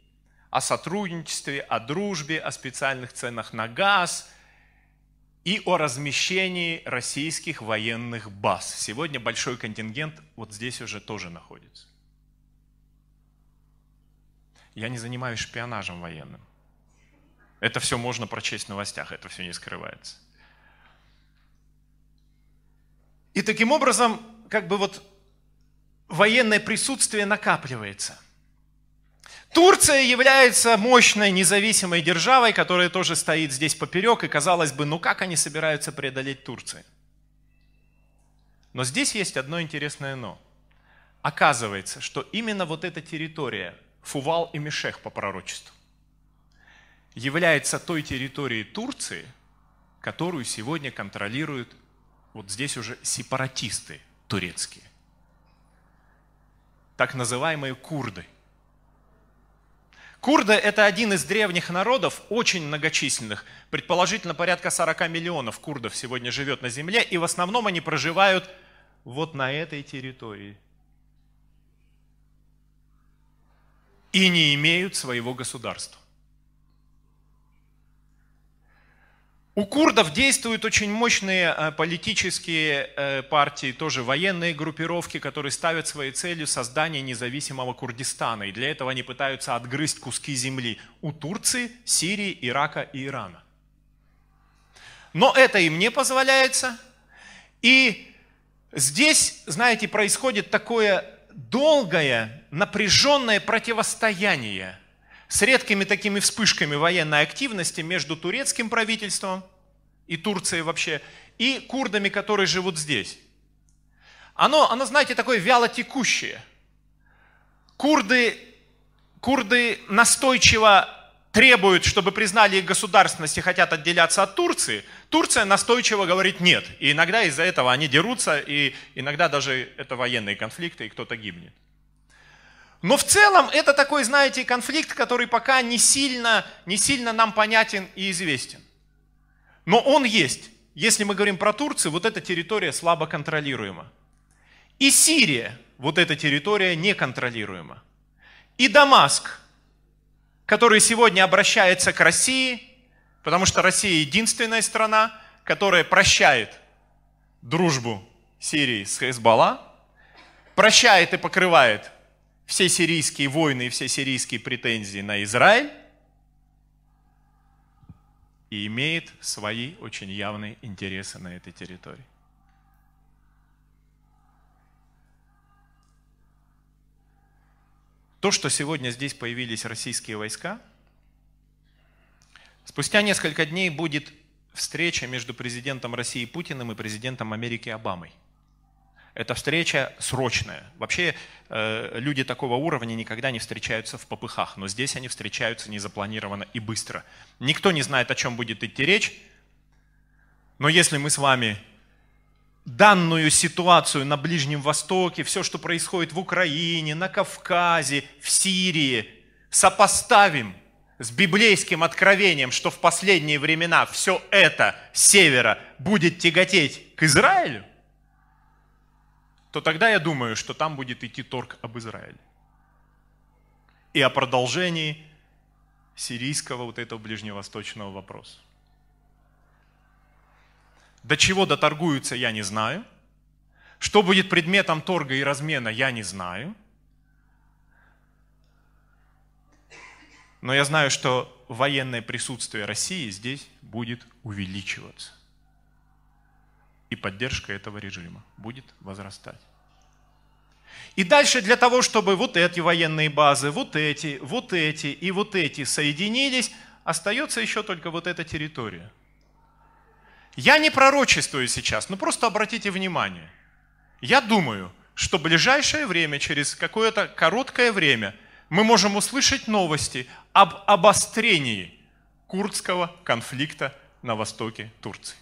о сотрудничестве, о дружбе, о специальных ценах на газ и о размещении российских военных баз. Сегодня большой контингент вот здесь уже тоже находится. Я не занимаюсь шпионажем военным. Это все можно прочесть в новостях, это все не скрывается. И таким образом, как бы вот военное присутствие накапливается. Турция является мощной независимой державой, которая тоже стоит здесь поперек, и казалось бы, ну как они собираются преодолеть Турцию? Но здесь есть одно интересное но. Оказывается, что именно вот эта территория, Фувал и Мешех по пророчеству, является той территорией Турции, которую сегодня контролируют вот здесь уже сепаратисты турецкие, так называемые курды. Курды – это один из древних народов, очень многочисленных. Предположительно, порядка 40 миллионов курдов сегодня живет на земле, и в основном они проживают вот на этой территории. И не имеют своего государства. У курдов действуют очень мощные э, политические э, партии, тоже военные группировки, которые ставят своей целью создание независимого Курдистана. И для этого они пытаются отгрызть куски земли у Турции, Сирии, Ирака и Ирана. Но это им не позволяется. И здесь, знаете, происходит такое долгое напряженное противостояние – с редкими такими вспышками военной активности между турецким правительством и Турцией вообще, и курдами, которые живут здесь. Оно, оно знаете, такое вяло текущее. Курды, курды настойчиво требуют, чтобы признали их государственность и хотят отделяться от Турции, Турция настойчиво говорит нет. И иногда из-за этого они дерутся, и иногда даже это военные конфликты, и кто-то гибнет. Но в целом это такой, знаете, конфликт, который пока не сильно, не сильно нам понятен и известен. Но он есть. Если мы говорим про Турцию, вот эта территория слабо контролируема. И Сирия, вот эта территория неконтролируема. И Дамаск, который сегодня обращается к России, потому что Россия единственная страна, которая прощает дружбу Сирии с Хезбалла, прощает и покрывает все сирийские войны и все сирийские претензии на Израиль и имеет свои очень явные интересы на этой территории. То, что сегодня здесь появились российские войска, спустя несколько дней будет встреча между президентом России Путиным и президентом Америки Обамой – эта встреча срочная. Вообще э, люди такого уровня никогда не встречаются в попыхах, но здесь они встречаются незапланированно и быстро. Никто не знает, о чем будет идти речь, но если мы с вами данную ситуацию на Ближнем Востоке, все, что происходит в Украине, на Кавказе, в Сирии, сопоставим с библейским откровением, что в последние времена все это с севера будет тяготеть к Израилю – то тогда я думаю, что там будет идти торг об Израиле. И о продолжении сирийского вот этого ближневосточного вопроса. До чего доторгуются, я не знаю. Что будет предметом торга и размена, я не знаю. Но я знаю, что военное присутствие России здесь будет увеличиваться и поддержка этого режима будет возрастать. И дальше для того, чтобы вот эти военные базы, вот эти, вот эти и вот эти соединились, остается еще только вот эта территория. Я не пророчествую сейчас, но ну просто обратите внимание. Я думаю, что в ближайшее время, через какое-то короткое время, мы можем услышать новости об обострении курдского конфликта на востоке Турции.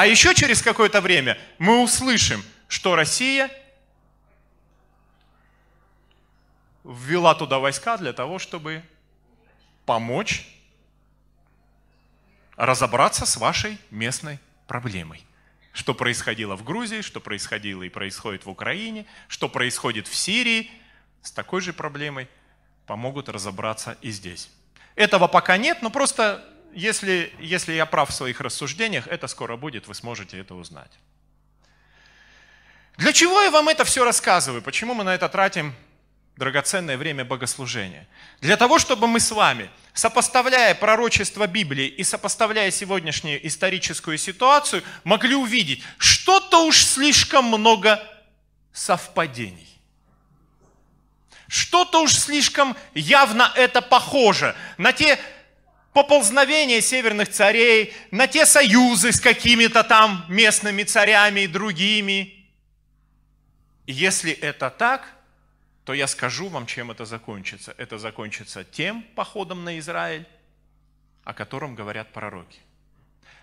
А еще через какое-то время мы услышим, что Россия ввела туда войска для того, чтобы помочь разобраться с вашей местной проблемой. Что происходило в Грузии, что происходило и происходит в Украине, что происходит в Сирии. С такой же проблемой помогут разобраться и здесь. Этого пока нет, но просто если, если я прав в своих рассуждениях, это скоро будет, вы сможете это узнать. Для чего я вам это все рассказываю? Почему мы на это тратим драгоценное время богослужения? Для того, чтобы мы с вами, сопоставляя пророчество Библии и сопоставляя сегодняшнюю историческую ситуацию, могли увидеть, что-то уж слишком много совпадений. Что-то уж слишком явно это похоже на те поползновение северных царей, на те союзы с какими-то там местными царями и другими. если это так, то я скажу вам, чем это закончится. Это закончится тем походом на Израиль, о котором говорят пророки.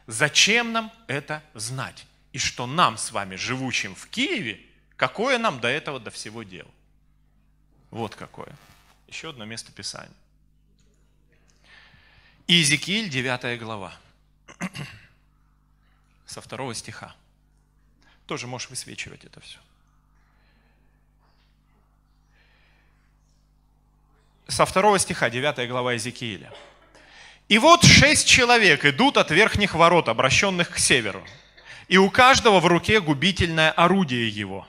Зачем нам это знать? И что нам с вами, живущим в Киеве, какое нам до этого, до всего дело? Вот какое. Еще одно место Писания. Иезекииль, 9 глава, со второго стиха. Тоже можешь высвечивать это все. Со второго стиха, 9 глава Иезекииля. «И вот шесть человек идут от верхних ворот, обращенных к северу, и у каждого в руке губительное орудие его.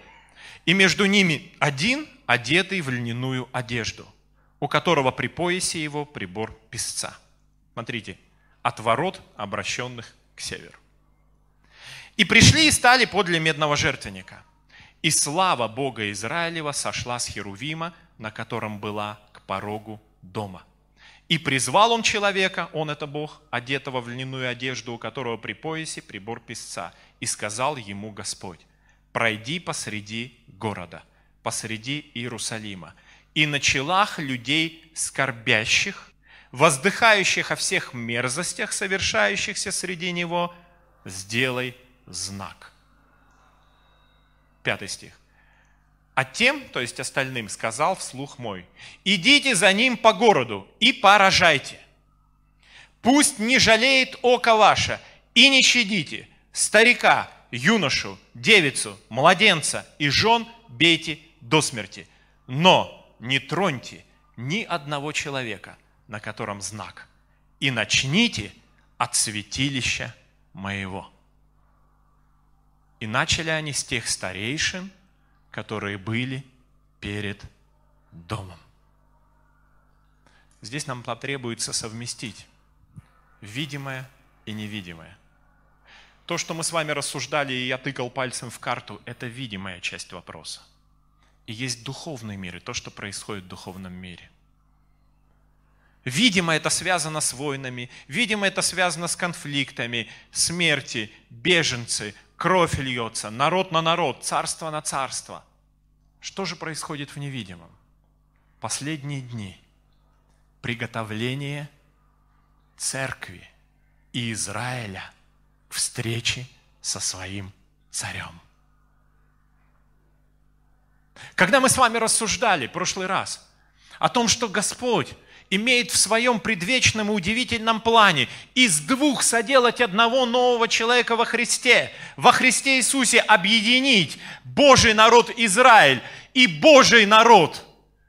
И между ними один, одетый в льняную одежду, у которого при поясе его прибор песца». Смотрите, от ворот, обращенных к северу. И пришли и стали подле медного жертвенника. И слава Бога Израилева сошла с Херувима, на котором была к порогу дома. И призвал он человека, он это Бог, одетого в льняную одежду, у которого при поясе прибор песца. И сказал ему Господь, пройди посреди города, посреди Иерусалима, и на челах людей скорбящих воздыхающих о всех мерзостях, совершающихся среди него, сделай знак. Пятый стих. А тем, то есть остальным, сказал вслух мой, идите за ним по городу и поражайте. Пусть не жалеет око ваше, и не щадите старика, юношу, девицу, младенца и жен бейте до смерти. Но не троньте ни одного человека – на котором знак. И начните от святилища моего. И начали они с тех старейшин, которые были перед домом. Здесь нам потребуется совместить видимое и невидимое. То, что мы с вами рассуждали, и я тыкал пальцем в карту, это видимая часть вопроса. И есть духовный мир, и то, что происходит в духовном мире. Видимо, это связано с войнами, видимо, это связано с конфликтами, смерти, беженцы, кровь льется, народ на народ, царство на царство. Что же происходит в невидимом? Последние дни приготовление церкви и Израиля к встрече со своим царем. Когда мы с вами рассуждали в прошлый раз о том, что Господь имеет в своем предвечном и удивительном плане из двух соделать одного нового человека во Христе, во Христе Иисусе объединить Божий народ Израиль и Божий народ,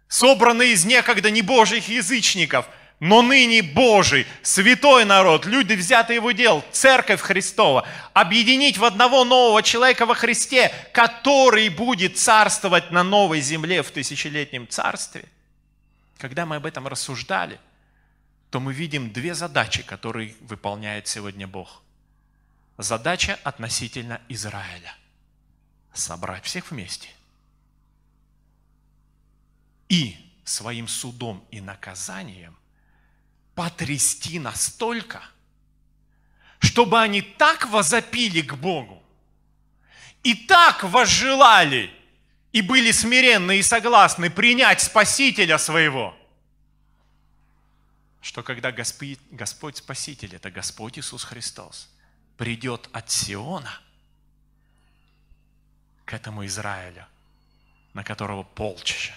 собранный из некогда не Божьих язычников, но ныне Божий, святой народ, люди, взятые его дел, церковь Христова, объединить в одного нового человека во Христе, который будет царствовать на новой земле в тысячелетнем царстве – когда мы об этом рассуждали, то мы видим две задачи, которые выполняет сегодня Бог. Задача относительно Израиля. Собрать всех вместе. И своим судом и наказанием потрясти настолько, чтобы они так возопили к Богу и так возжелали – и были смиренны и согласны принять Спасителя своего, что когда Господь, Господь Спаситель, это Господь Иисус Христос, придет от Сиона к этому Израилю, на которого полчища,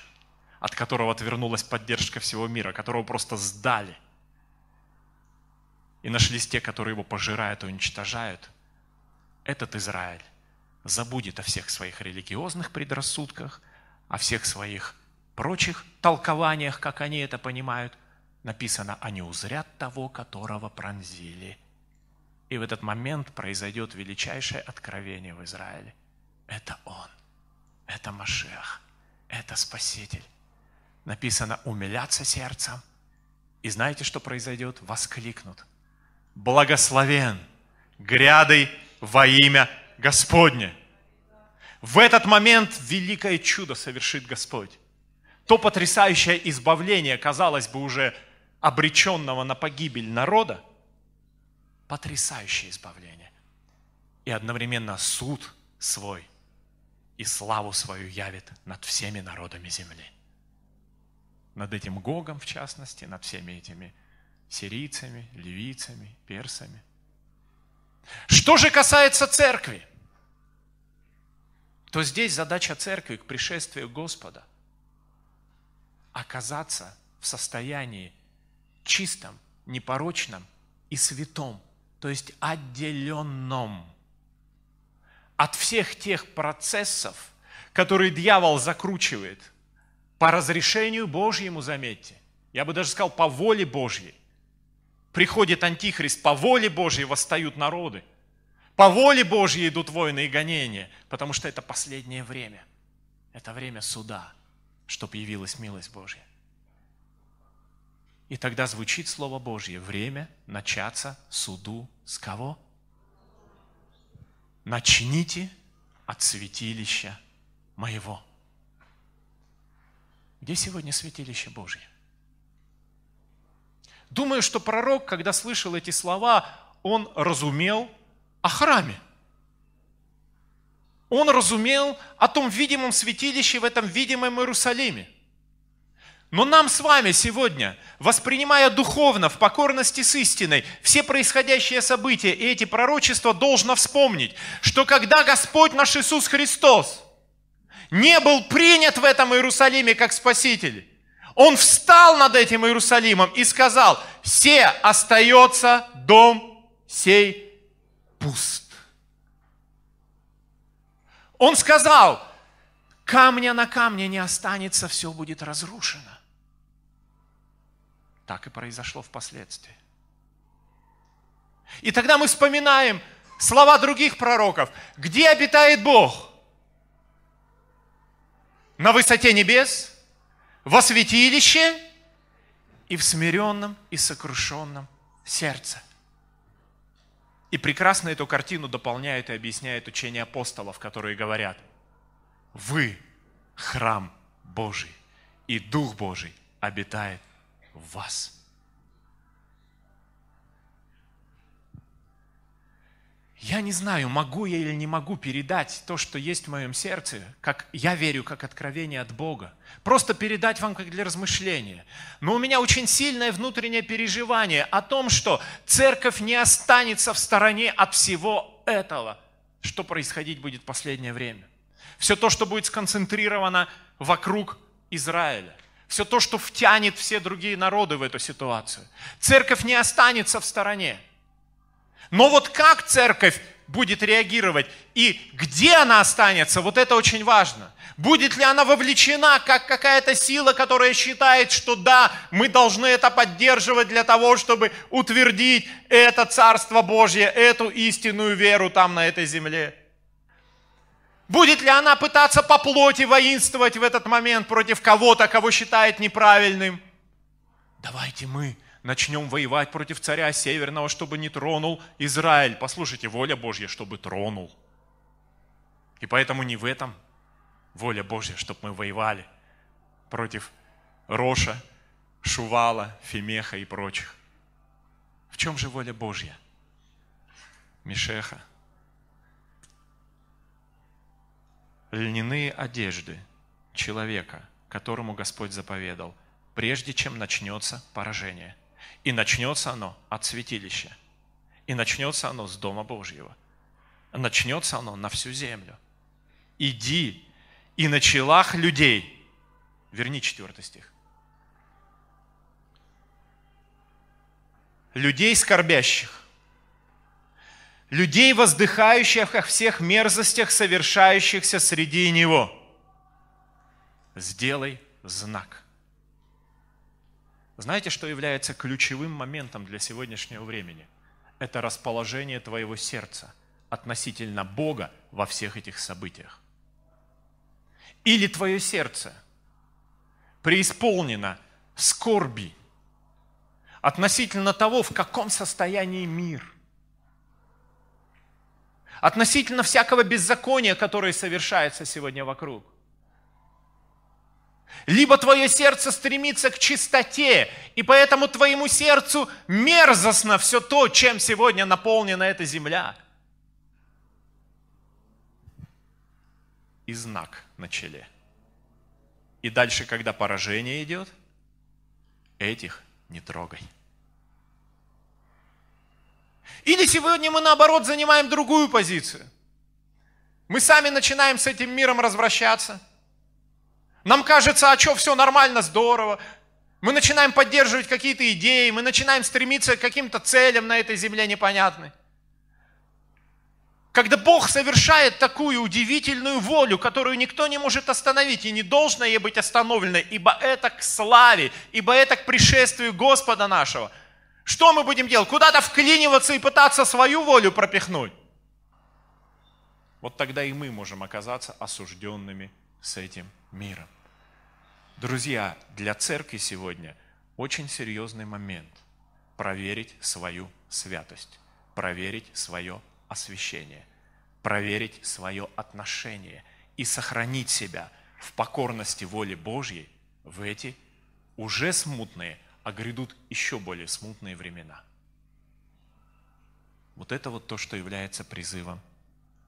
от которого отвернулась поддержка всего мира, которого просто сдали. И нашлись те, которые его пожирают и уничтожают. Этот Израиль забудет о всех своих религиозных предрассудках, о всех своих прочих толкованиях, как они это понимают. Написано, они «А узрят того, которого пронзили. И в этот момент произойдет величайшее откровение в Израиле. Это Он, это Машех, это Спаситель. Написано, умиляться сердцем. И знаете, что произойдет? Воскликнут. Благословен грядой во имя Господне. В этот момент великое чудо совершит Господь. То потрясающее избавление, казалось бы, уже обреченного на погибель народа, потрясающее избавление. И одновременно суд свой и славу свою явит над всеми народами земли. Над этим Гогом, в частности, над всеми этими сирийцами, ливийцами, персами. Что же касается церкви? то здесь задача церкви к пришествию Господа оказаться в состоянии чистом, непорочном и святом, то есть отделенном от всех тех процессов, которые дьявол закручивает по разрешению Божьему, заметьте, я бы даже сказал, по воле Божьей. Приходит Антихрист, по воле Божьей восстают народы – по воле Божьей идут войны и гонения, потому что это последнее время. Это время суда, чтобы явилась милость Божья. И тогда звучит Слово Божье. Время начаться суду с кого? Начните от святилища моего. Где сегодня святилище Божье? Думаю, что пророк, когда слышал эти слова, он разумел о храме. Он разумел о том видимом святилище в этом видимом Иерусалиме. Но нам с вами сегодня, воспринимая духовно, в покорности с истиной, все происходящие события и эти пророчества, должно вспомнить, что когда Господь наш Иисус Христос не был принят в этом Иерусалиме как Спаситель, Он встал над этим Иерусалимом и сказал, «Все остается дом сей пуст. Он сказал, камня на камне не останется, все будет разрушено. Так и произошло впоследствии. И тогда мы вспоминаем слова других пророков. Где обитает Бог? На высоте небес, во святилище и в смиренном и сокрушенном сердце. И прекрасно эту картину дополняет и объясняет учение апостолов, которые говорят, вы храм Божий, и Дух Божий обитает в вас. Я не знаю, могу я или не могу передать то, что есть в моем сердце, как я верю, как откровение от Бога. Просто передать вам как для размышления. Но у меня очень сильное внутреннее переживание о том, что церковь не останется в стороне от всего этого, что происходить будет в последнее время. Все то, что будет сконцентрировано вокруг Израиля все то, что втянет все другие народы в эту ситуацию. Церковь не останется в стороне. Но вот как церковь будет реагировать и где она останется, вот это очень важно. Будет ли она вовлечена, как какая-то сила, которая считает, что да, мы должны это поддерживать для того, чтобы утвердить это Царство Божье, эту истинную веру там на этой земле. Будет ли она пытаться по плоти воинствовать в этот момент против кого-то, кого считает неправильным? Давайте мы начнем воевать против царя Северного, чтобы не тронул Израиль. Послушайте, воля Божья, чтобы тронул. И поэтому не в этом воля Божья, чтобы мы воевали против Роша, Шувала, Фемеха и прочих. В чем же воля Божья? Мишеха. Льняные одежды человека, которому Господь заповедал, прежде чем начнется поражение. И начнется оно от святилища. И начнется оно с Дома Божьего. Начнется оно на всю землю. Иди и на челах людей. Верни четвертый стих. Людей скорбящих, людей, воздыхающих о всех мерзостях, совершающихся среди него. Сделай знак – знаете, что является ключевым моментом для сегодняшнего времени? Это расположение твоего сердца относительно Бога во всех этих событиях. Или твое сердце преисполнено скорби относительно того, в каком состоянии мир – относительно всякого беззакония, которое совершается сегодня вокруг. Либо твое сердце стремится к чистоте, и поэтому твоему сердцу мерзостно все то, чем сегодня наполнена эта земля. И знак на челе. И дальше, когда поражение идет, этих не трогай. Или сегодня мы наоборот занимаем другую позицию. Мы сами начинаем с этим миром развращаться – нам кажется, а что, все нормально, здорово. Мы начинаем поддерживать какие-то идеи, мы начинаем стремиться к каким-то целям на этой земле непонятной. Когда Бог совершает такую удивительную волю, которую никто не может остановить и не должно ей быть остановлено, ибо это к славе, ибо это к пришествию Господа нашего. Что мы будем делать? Куда-то вклиниваться и пытаться свою волю пропихнуть? Вот тогда и мы можем оказаться осужденными с этим миром. Друзья, для церкви сегодня очень серьезный момент – проверить свою святость, проверить свое освящение, проверить свое отношение и сохранить себя в покорности воли Божьей в эти уже смутные, а грядут еще более смутные времена. Вот это вот то, что является призывом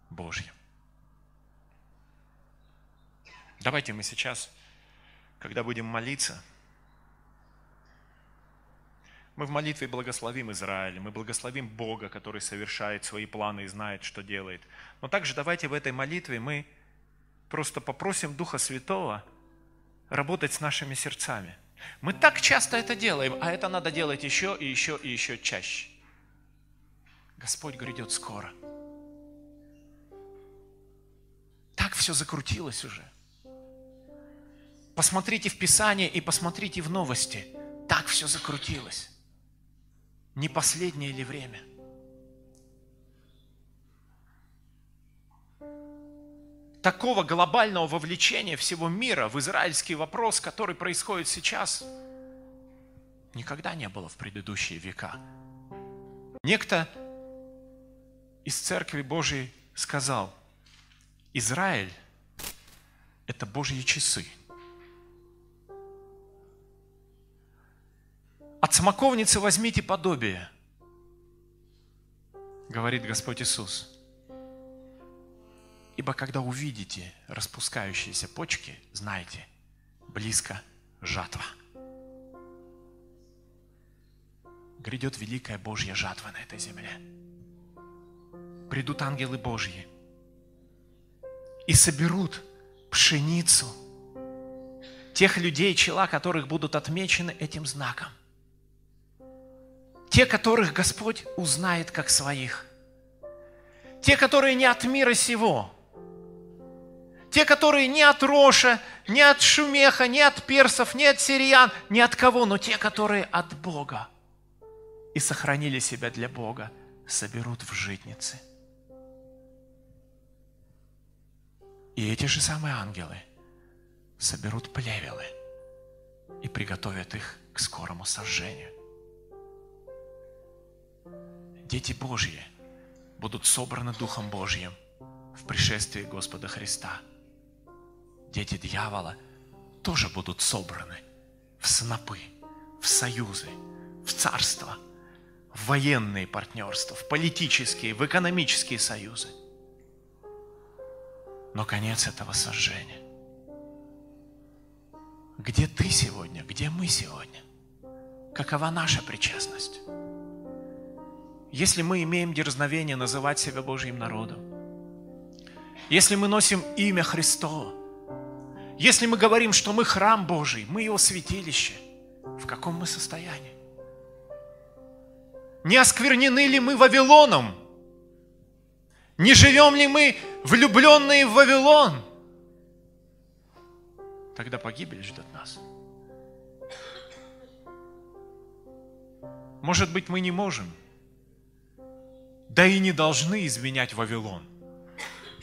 Божьим. Давайте мы сейчас, когда будем молиться, мы в молитве благословим Израиль, мы благословим Бога, который совершает свои планы и знает, что делает. Но также давайте в этой молитве мы просто попросим Духа Святого работать с нашими сердцами. Мы так часто это делаем, а это надо делать еще и еще и еще чаще. Господь грядет скоро. Так все закрутилось уже. Посмотрите в Писание и посмотрите в новости. Так все закрутилось. Не последнее ли время? Такого глобального вовлечения всего мира в израильский вопрос, который происходит сейчас, никогда не было в предыдущие века. Некто из Церкви Божией сказал, Израиль – это Божьи часы – От смоковницы возьмите подобие, говорит Господь Иисус. Ибо когда увидите распускающиеся почки, знайте, близко жатва. Грядет великая Божья жатва на этой земле. Придут ангелы Божьи и соберут пшеницу тех людей, чела которых будут отмечены этим знаком. Те, которых Господь узнает как своих. Те, которые не от мира сего. Те, которые не от Роша, не от Шумеха, не от персов, не от сириян, не от кого, но те, которые от Бога и сохранили себя для Бога, соберут в житницы. И эти же самые ангелы соберут плевелы и приготовят их к скорому сожжению – дети Божьи будут собраны Духом Божьим в пришествии Господа Христа. Дети дьявола тоже будут собраны в снопы, в союзы, в царство, в военные партнерства, в политические, в экономические союзы. Но конец этого сожжения. Где ты сегодня? Где мы сегодня? Какова наша причастность? если мы имеем дерзновение называть себя Божьим народом, если мы носим имя Христово, если мы говорим, что мы храм Божий, мы его святилище, в каком мы состоянии? Не осквернены ли мы Вавилоном? Не живем ли мы влюбленные в Вавилон? Тогда погибель ждет нас. Может быть, мы не можем – да и не должны изменять Вавилон.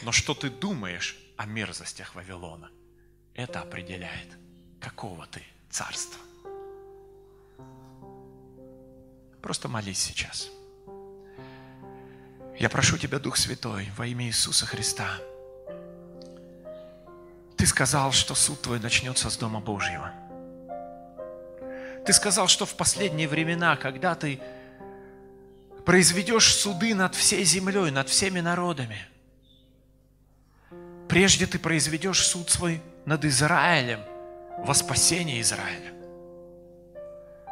Но что ты думаешь о мерзостях Вавилона, это определяет, какого ты царства. Просто молись сейчас. Я прошу Тебя, Дух Святой, во имя Иисуса Христа. Ты сказал, что суд Твой начнется с Дома Божьего. Ты сказал, что в последние времена, когда Ты произведешь суды над всей землей, над всеми народами. Прежде ты произведешь суд свой над Израилем во спасение Израиля,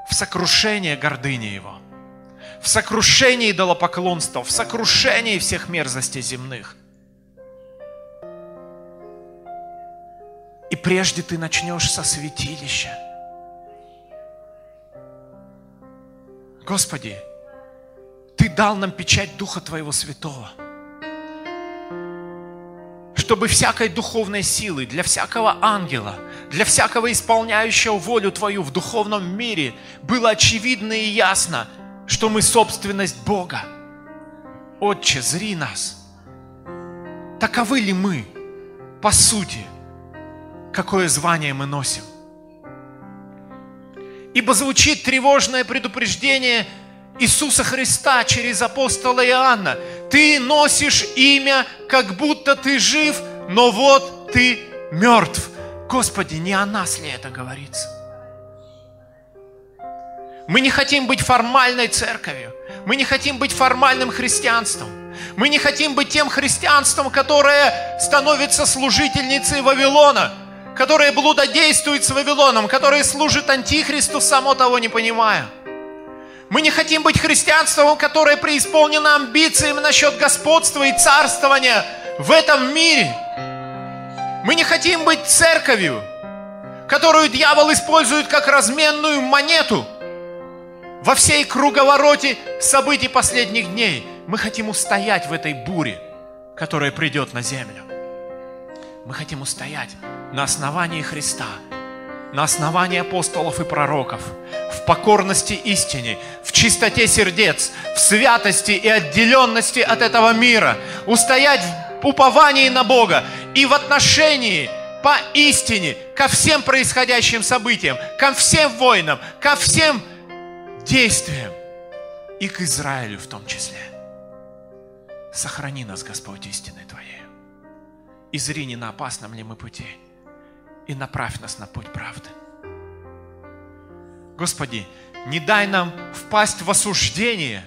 в сокрушение гордыни его, в сокрушении идолопоклонства, в сокрушении всех мерзостей земных. И прежде ты начнешь со святилища. Господи, ты дал нам печать Духа Твоего Святого, чтобы всякой духовной силы, для всякого ангела, для всякого исполняющего волю Твою в духовном мире было очевидно и ясно, что мы собственность Бога. Отче, зри нас. Таковы ли мы по сути, какое звание мы носим? Ибо звучит тревожное предупреждение – Иисуса Христа через апостола Иоанна. Ты носишь имя, как будто ты жив, но вот ты мертв. Господи, не о нас ли это говорится? Мы не хотим быть формальной церковью. Мы не хотим быть формальным христианством. Мы не хотим быть тем христианством, которое становится служительницей Вавилона, которое блудодействует с Вавилоном, которое служит Антихристу, само того не понимая – мы не хотим быть христианством, которое преисполнено амбициями насчет господства и царствования в этом мире. Мы не хотим быть церковью, которую дьявол использует как разменную монету во всей круговороте событий последних дней. Мы хотим устоять в этой буре, которая придет на землю. Мы хотим устоять на основании Христа – на основании апостолов и пророков, в покорности истине, в чистоте сердец, в святости и отделенности от этого мира, устоять в уповании на Бога и в отношении по истине ко всем происходящим событиям, ко всем войнам, ко всем действиям и к Израилю в том числе. Сохрани нас, Господь, истины Твоей. И зри, не на опасном ли мы пути – и направь нас на путь правды. Господи, не дай нам впасть в осуждение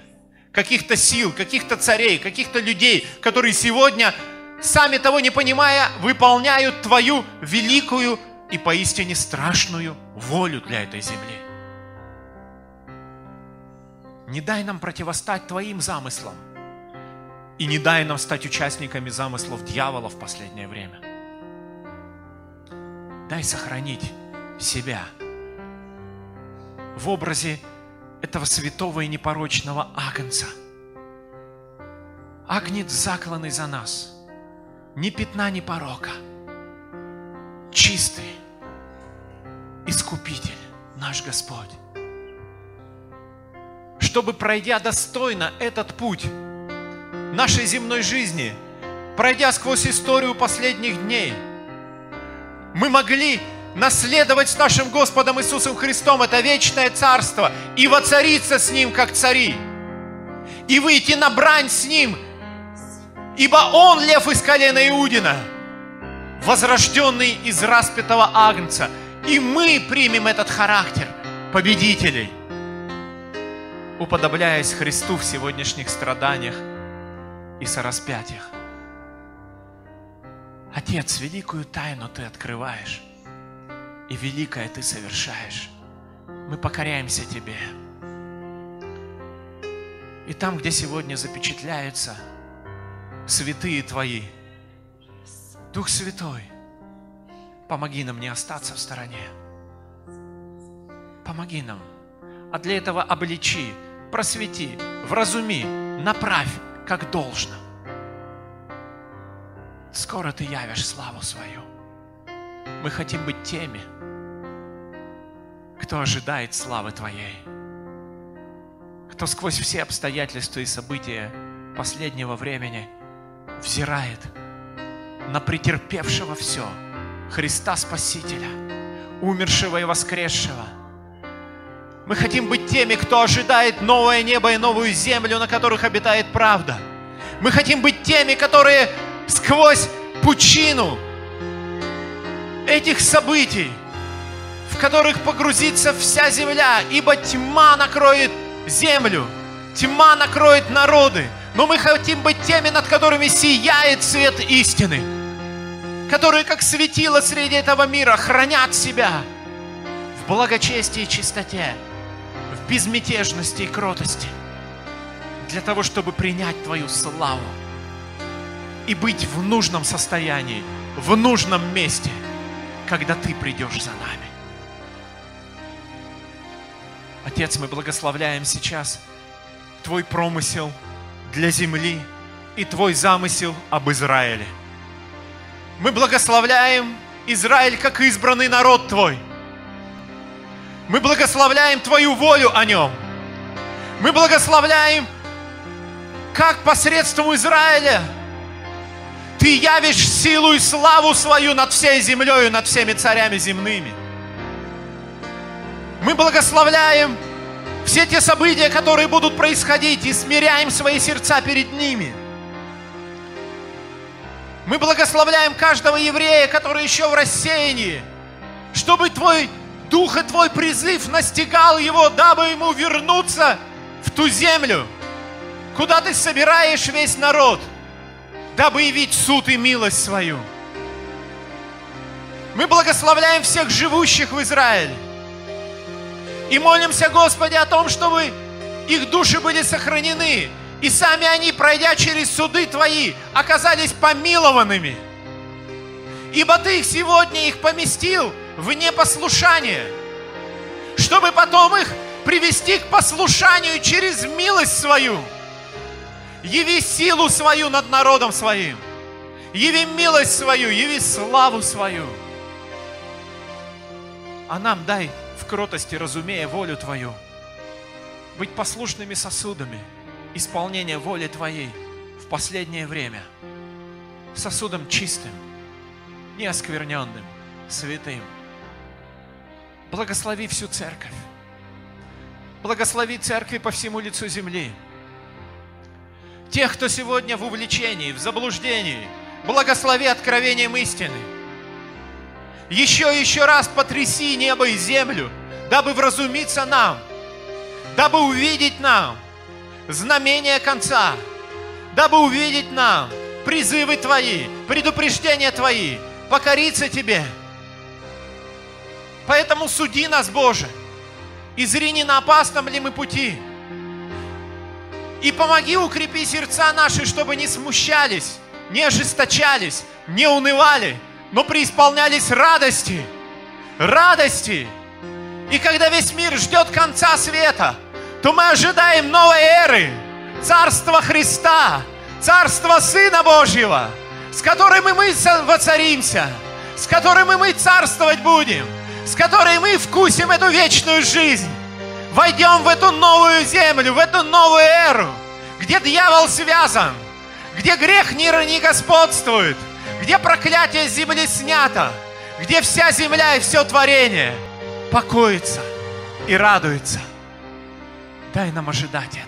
каких-то сил, каких-то царей, каких-то людей, которые сегодня, сами того не понимая, выполняют Твою великую и поистине страшную волю для этой земли. Не дай нам противостать Твоим замыслам. И не дай нам стать участниками замыслов дьявола в последнее время – Дай сохранить себя в образе этого святого и непорочного агнца. Агнец закланный за нас, ни пятна, ни порока, чистый, искупитель наш Господь. Чтобы, пройдя достойно этот путь нашей земной жизни, пройдя сквозь историю последних дней – мы могли наследовать с нашим Господом Иисусом Христом это вечное царство и воцариться с Ним, как цари, и выйти на брань с Ним, ибо Он, лев из колена Иудина, возрожденный из распятого агнца, и мы примем этот характер победителей, уподобляясь Христу в сегодняшних страданиях и сораспятиях. Отец, великую тайну Ты открываешь, и великое Ты совершаешь. Мы покоряемся Тебе. И там, где сегодня запечатляются святые Твои, Дух Святой, помоги нам не остаться в стороне. Помоги нам. А для этого обличи, просвети, вразуми, направь, как должно – скоро ты явишь славу свою. Мы хотим быть теми, кто ожидает славы Твоей, кто сквозь все обстоятельства и события последнего времени взирает на претерпевшего все, Христа Спасителя, умершего и воскресшего. Мы хотим быть теми, кто ожидает новое небо и новую землю, на которых обитает правда. Мы хотим быть теми, которые сквозь пучину этих событий, в которых погрузится вся земля, ибо тьма накроет землю, тьма накроет народы, но мы хотим быть теми, над которыми сияет свет истины, которые, как светило среди этого мира, хранят себя в благочестии и чистоте, в безмятежности и кротости, для того, чтобы принять Твою славу и быть в нужном состоянии, в нужном месте, когда ты придешь за нами. Отец, мы благословляем сейчас Твой промысел для земли и Твой замысел об Израиле. Мы благословляем Израиль как избранный народ Твой. Мы благословляем Твою волю о нем. Мы благословляем, как посредством Израиля – ты явишь силу и славу свою над всей землей и над всеми царями земными. Мы благословляем все те события, которые будут происходить, и смиряем свои сердца перед ними. Мы благословляем каждого еврея, который еще в рассеянии, чтобы Твой Дух и Твой призыв настигал его, дабы ему вернуться в ту землю, куда Ты собираешь весь народ – дабы явить суд и милость свою. Мы благословляем всех живущих в Израиле. И молимся, Господи, о том, чтобы их души были сохранены. И сами они, пройдя через суды Твои, оказались помилованными. Ибо Ты их сегодня их поместил в непослушание, чтобы потом их привести к послушанию через милость свою – Яви силу свою над народом своим. Яви милость свою, яви славу свою. А нам дай в кротости, разумея волю Твою, быть послушными сосудами исполнения воли Твоей в последнее время. Сосудом чистым, неоскверненным, святым. Благослови всю церковь. Благослови церкви по всему лицу земли. Тех, кто сегодня в увлечении, в заблуждении, благослови откровением истины. Еще и еще раз потряси небо и землю, дабы вразумиться нам, дабы увидеть нам знамение конца, дабы увидеть нам призывы Твои, предупреждения Твои, покориться Тебе. Поэтому суди нас, Боже, и зри не на опасном ли мы пути – и помоги укрепи сердца наши, чтобы не смущались, не ожесточались, не унывали, но преисполнялись радости, радости. И когда весь мир ждет конца света, то мы ожидаем новой эры, Царства Христа, Царства Сына Божьего, с которым и мы воцаримся, с которым и мы царствовать будем, с которой мы вкусим эту вечную жизнь войдем в эту новую землю, в эту новую эру, где дьявол связан, где грех мира не господствует, где проклятие земли снято, где вся земля и все творение покоится и радуется. Дай нам ожидать этого.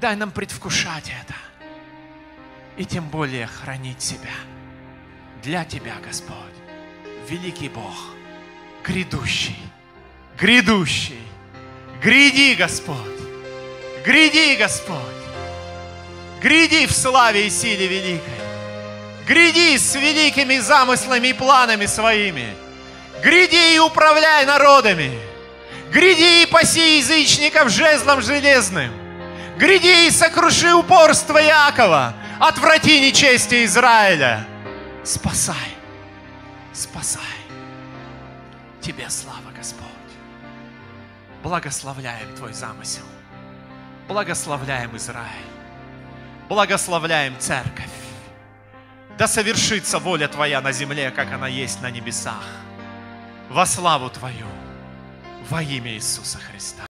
Дай нам предвкушать это. И тем более хранить себя. Для Тебя, Господь, великий Бог, грядущий, грядущий. Гряди, Господь! Гряди, Господь! Гряди в славе и силе великой! Гряди с великими замыслами и планами своими! Гряди и управляй народами! Гряди и паси язычников жезлом железным! Гряди и сокруши упорство Якова! Отврати нечестие Израиля! Спасай! Спасай! Тебе слава! Благословляем Твой замысел. Благословляем Израиль. Благословляем Церковь. Да совершится воля Твоя на земле, как она есть на небесах. Во славу Твою, во имя Иисуса Христа.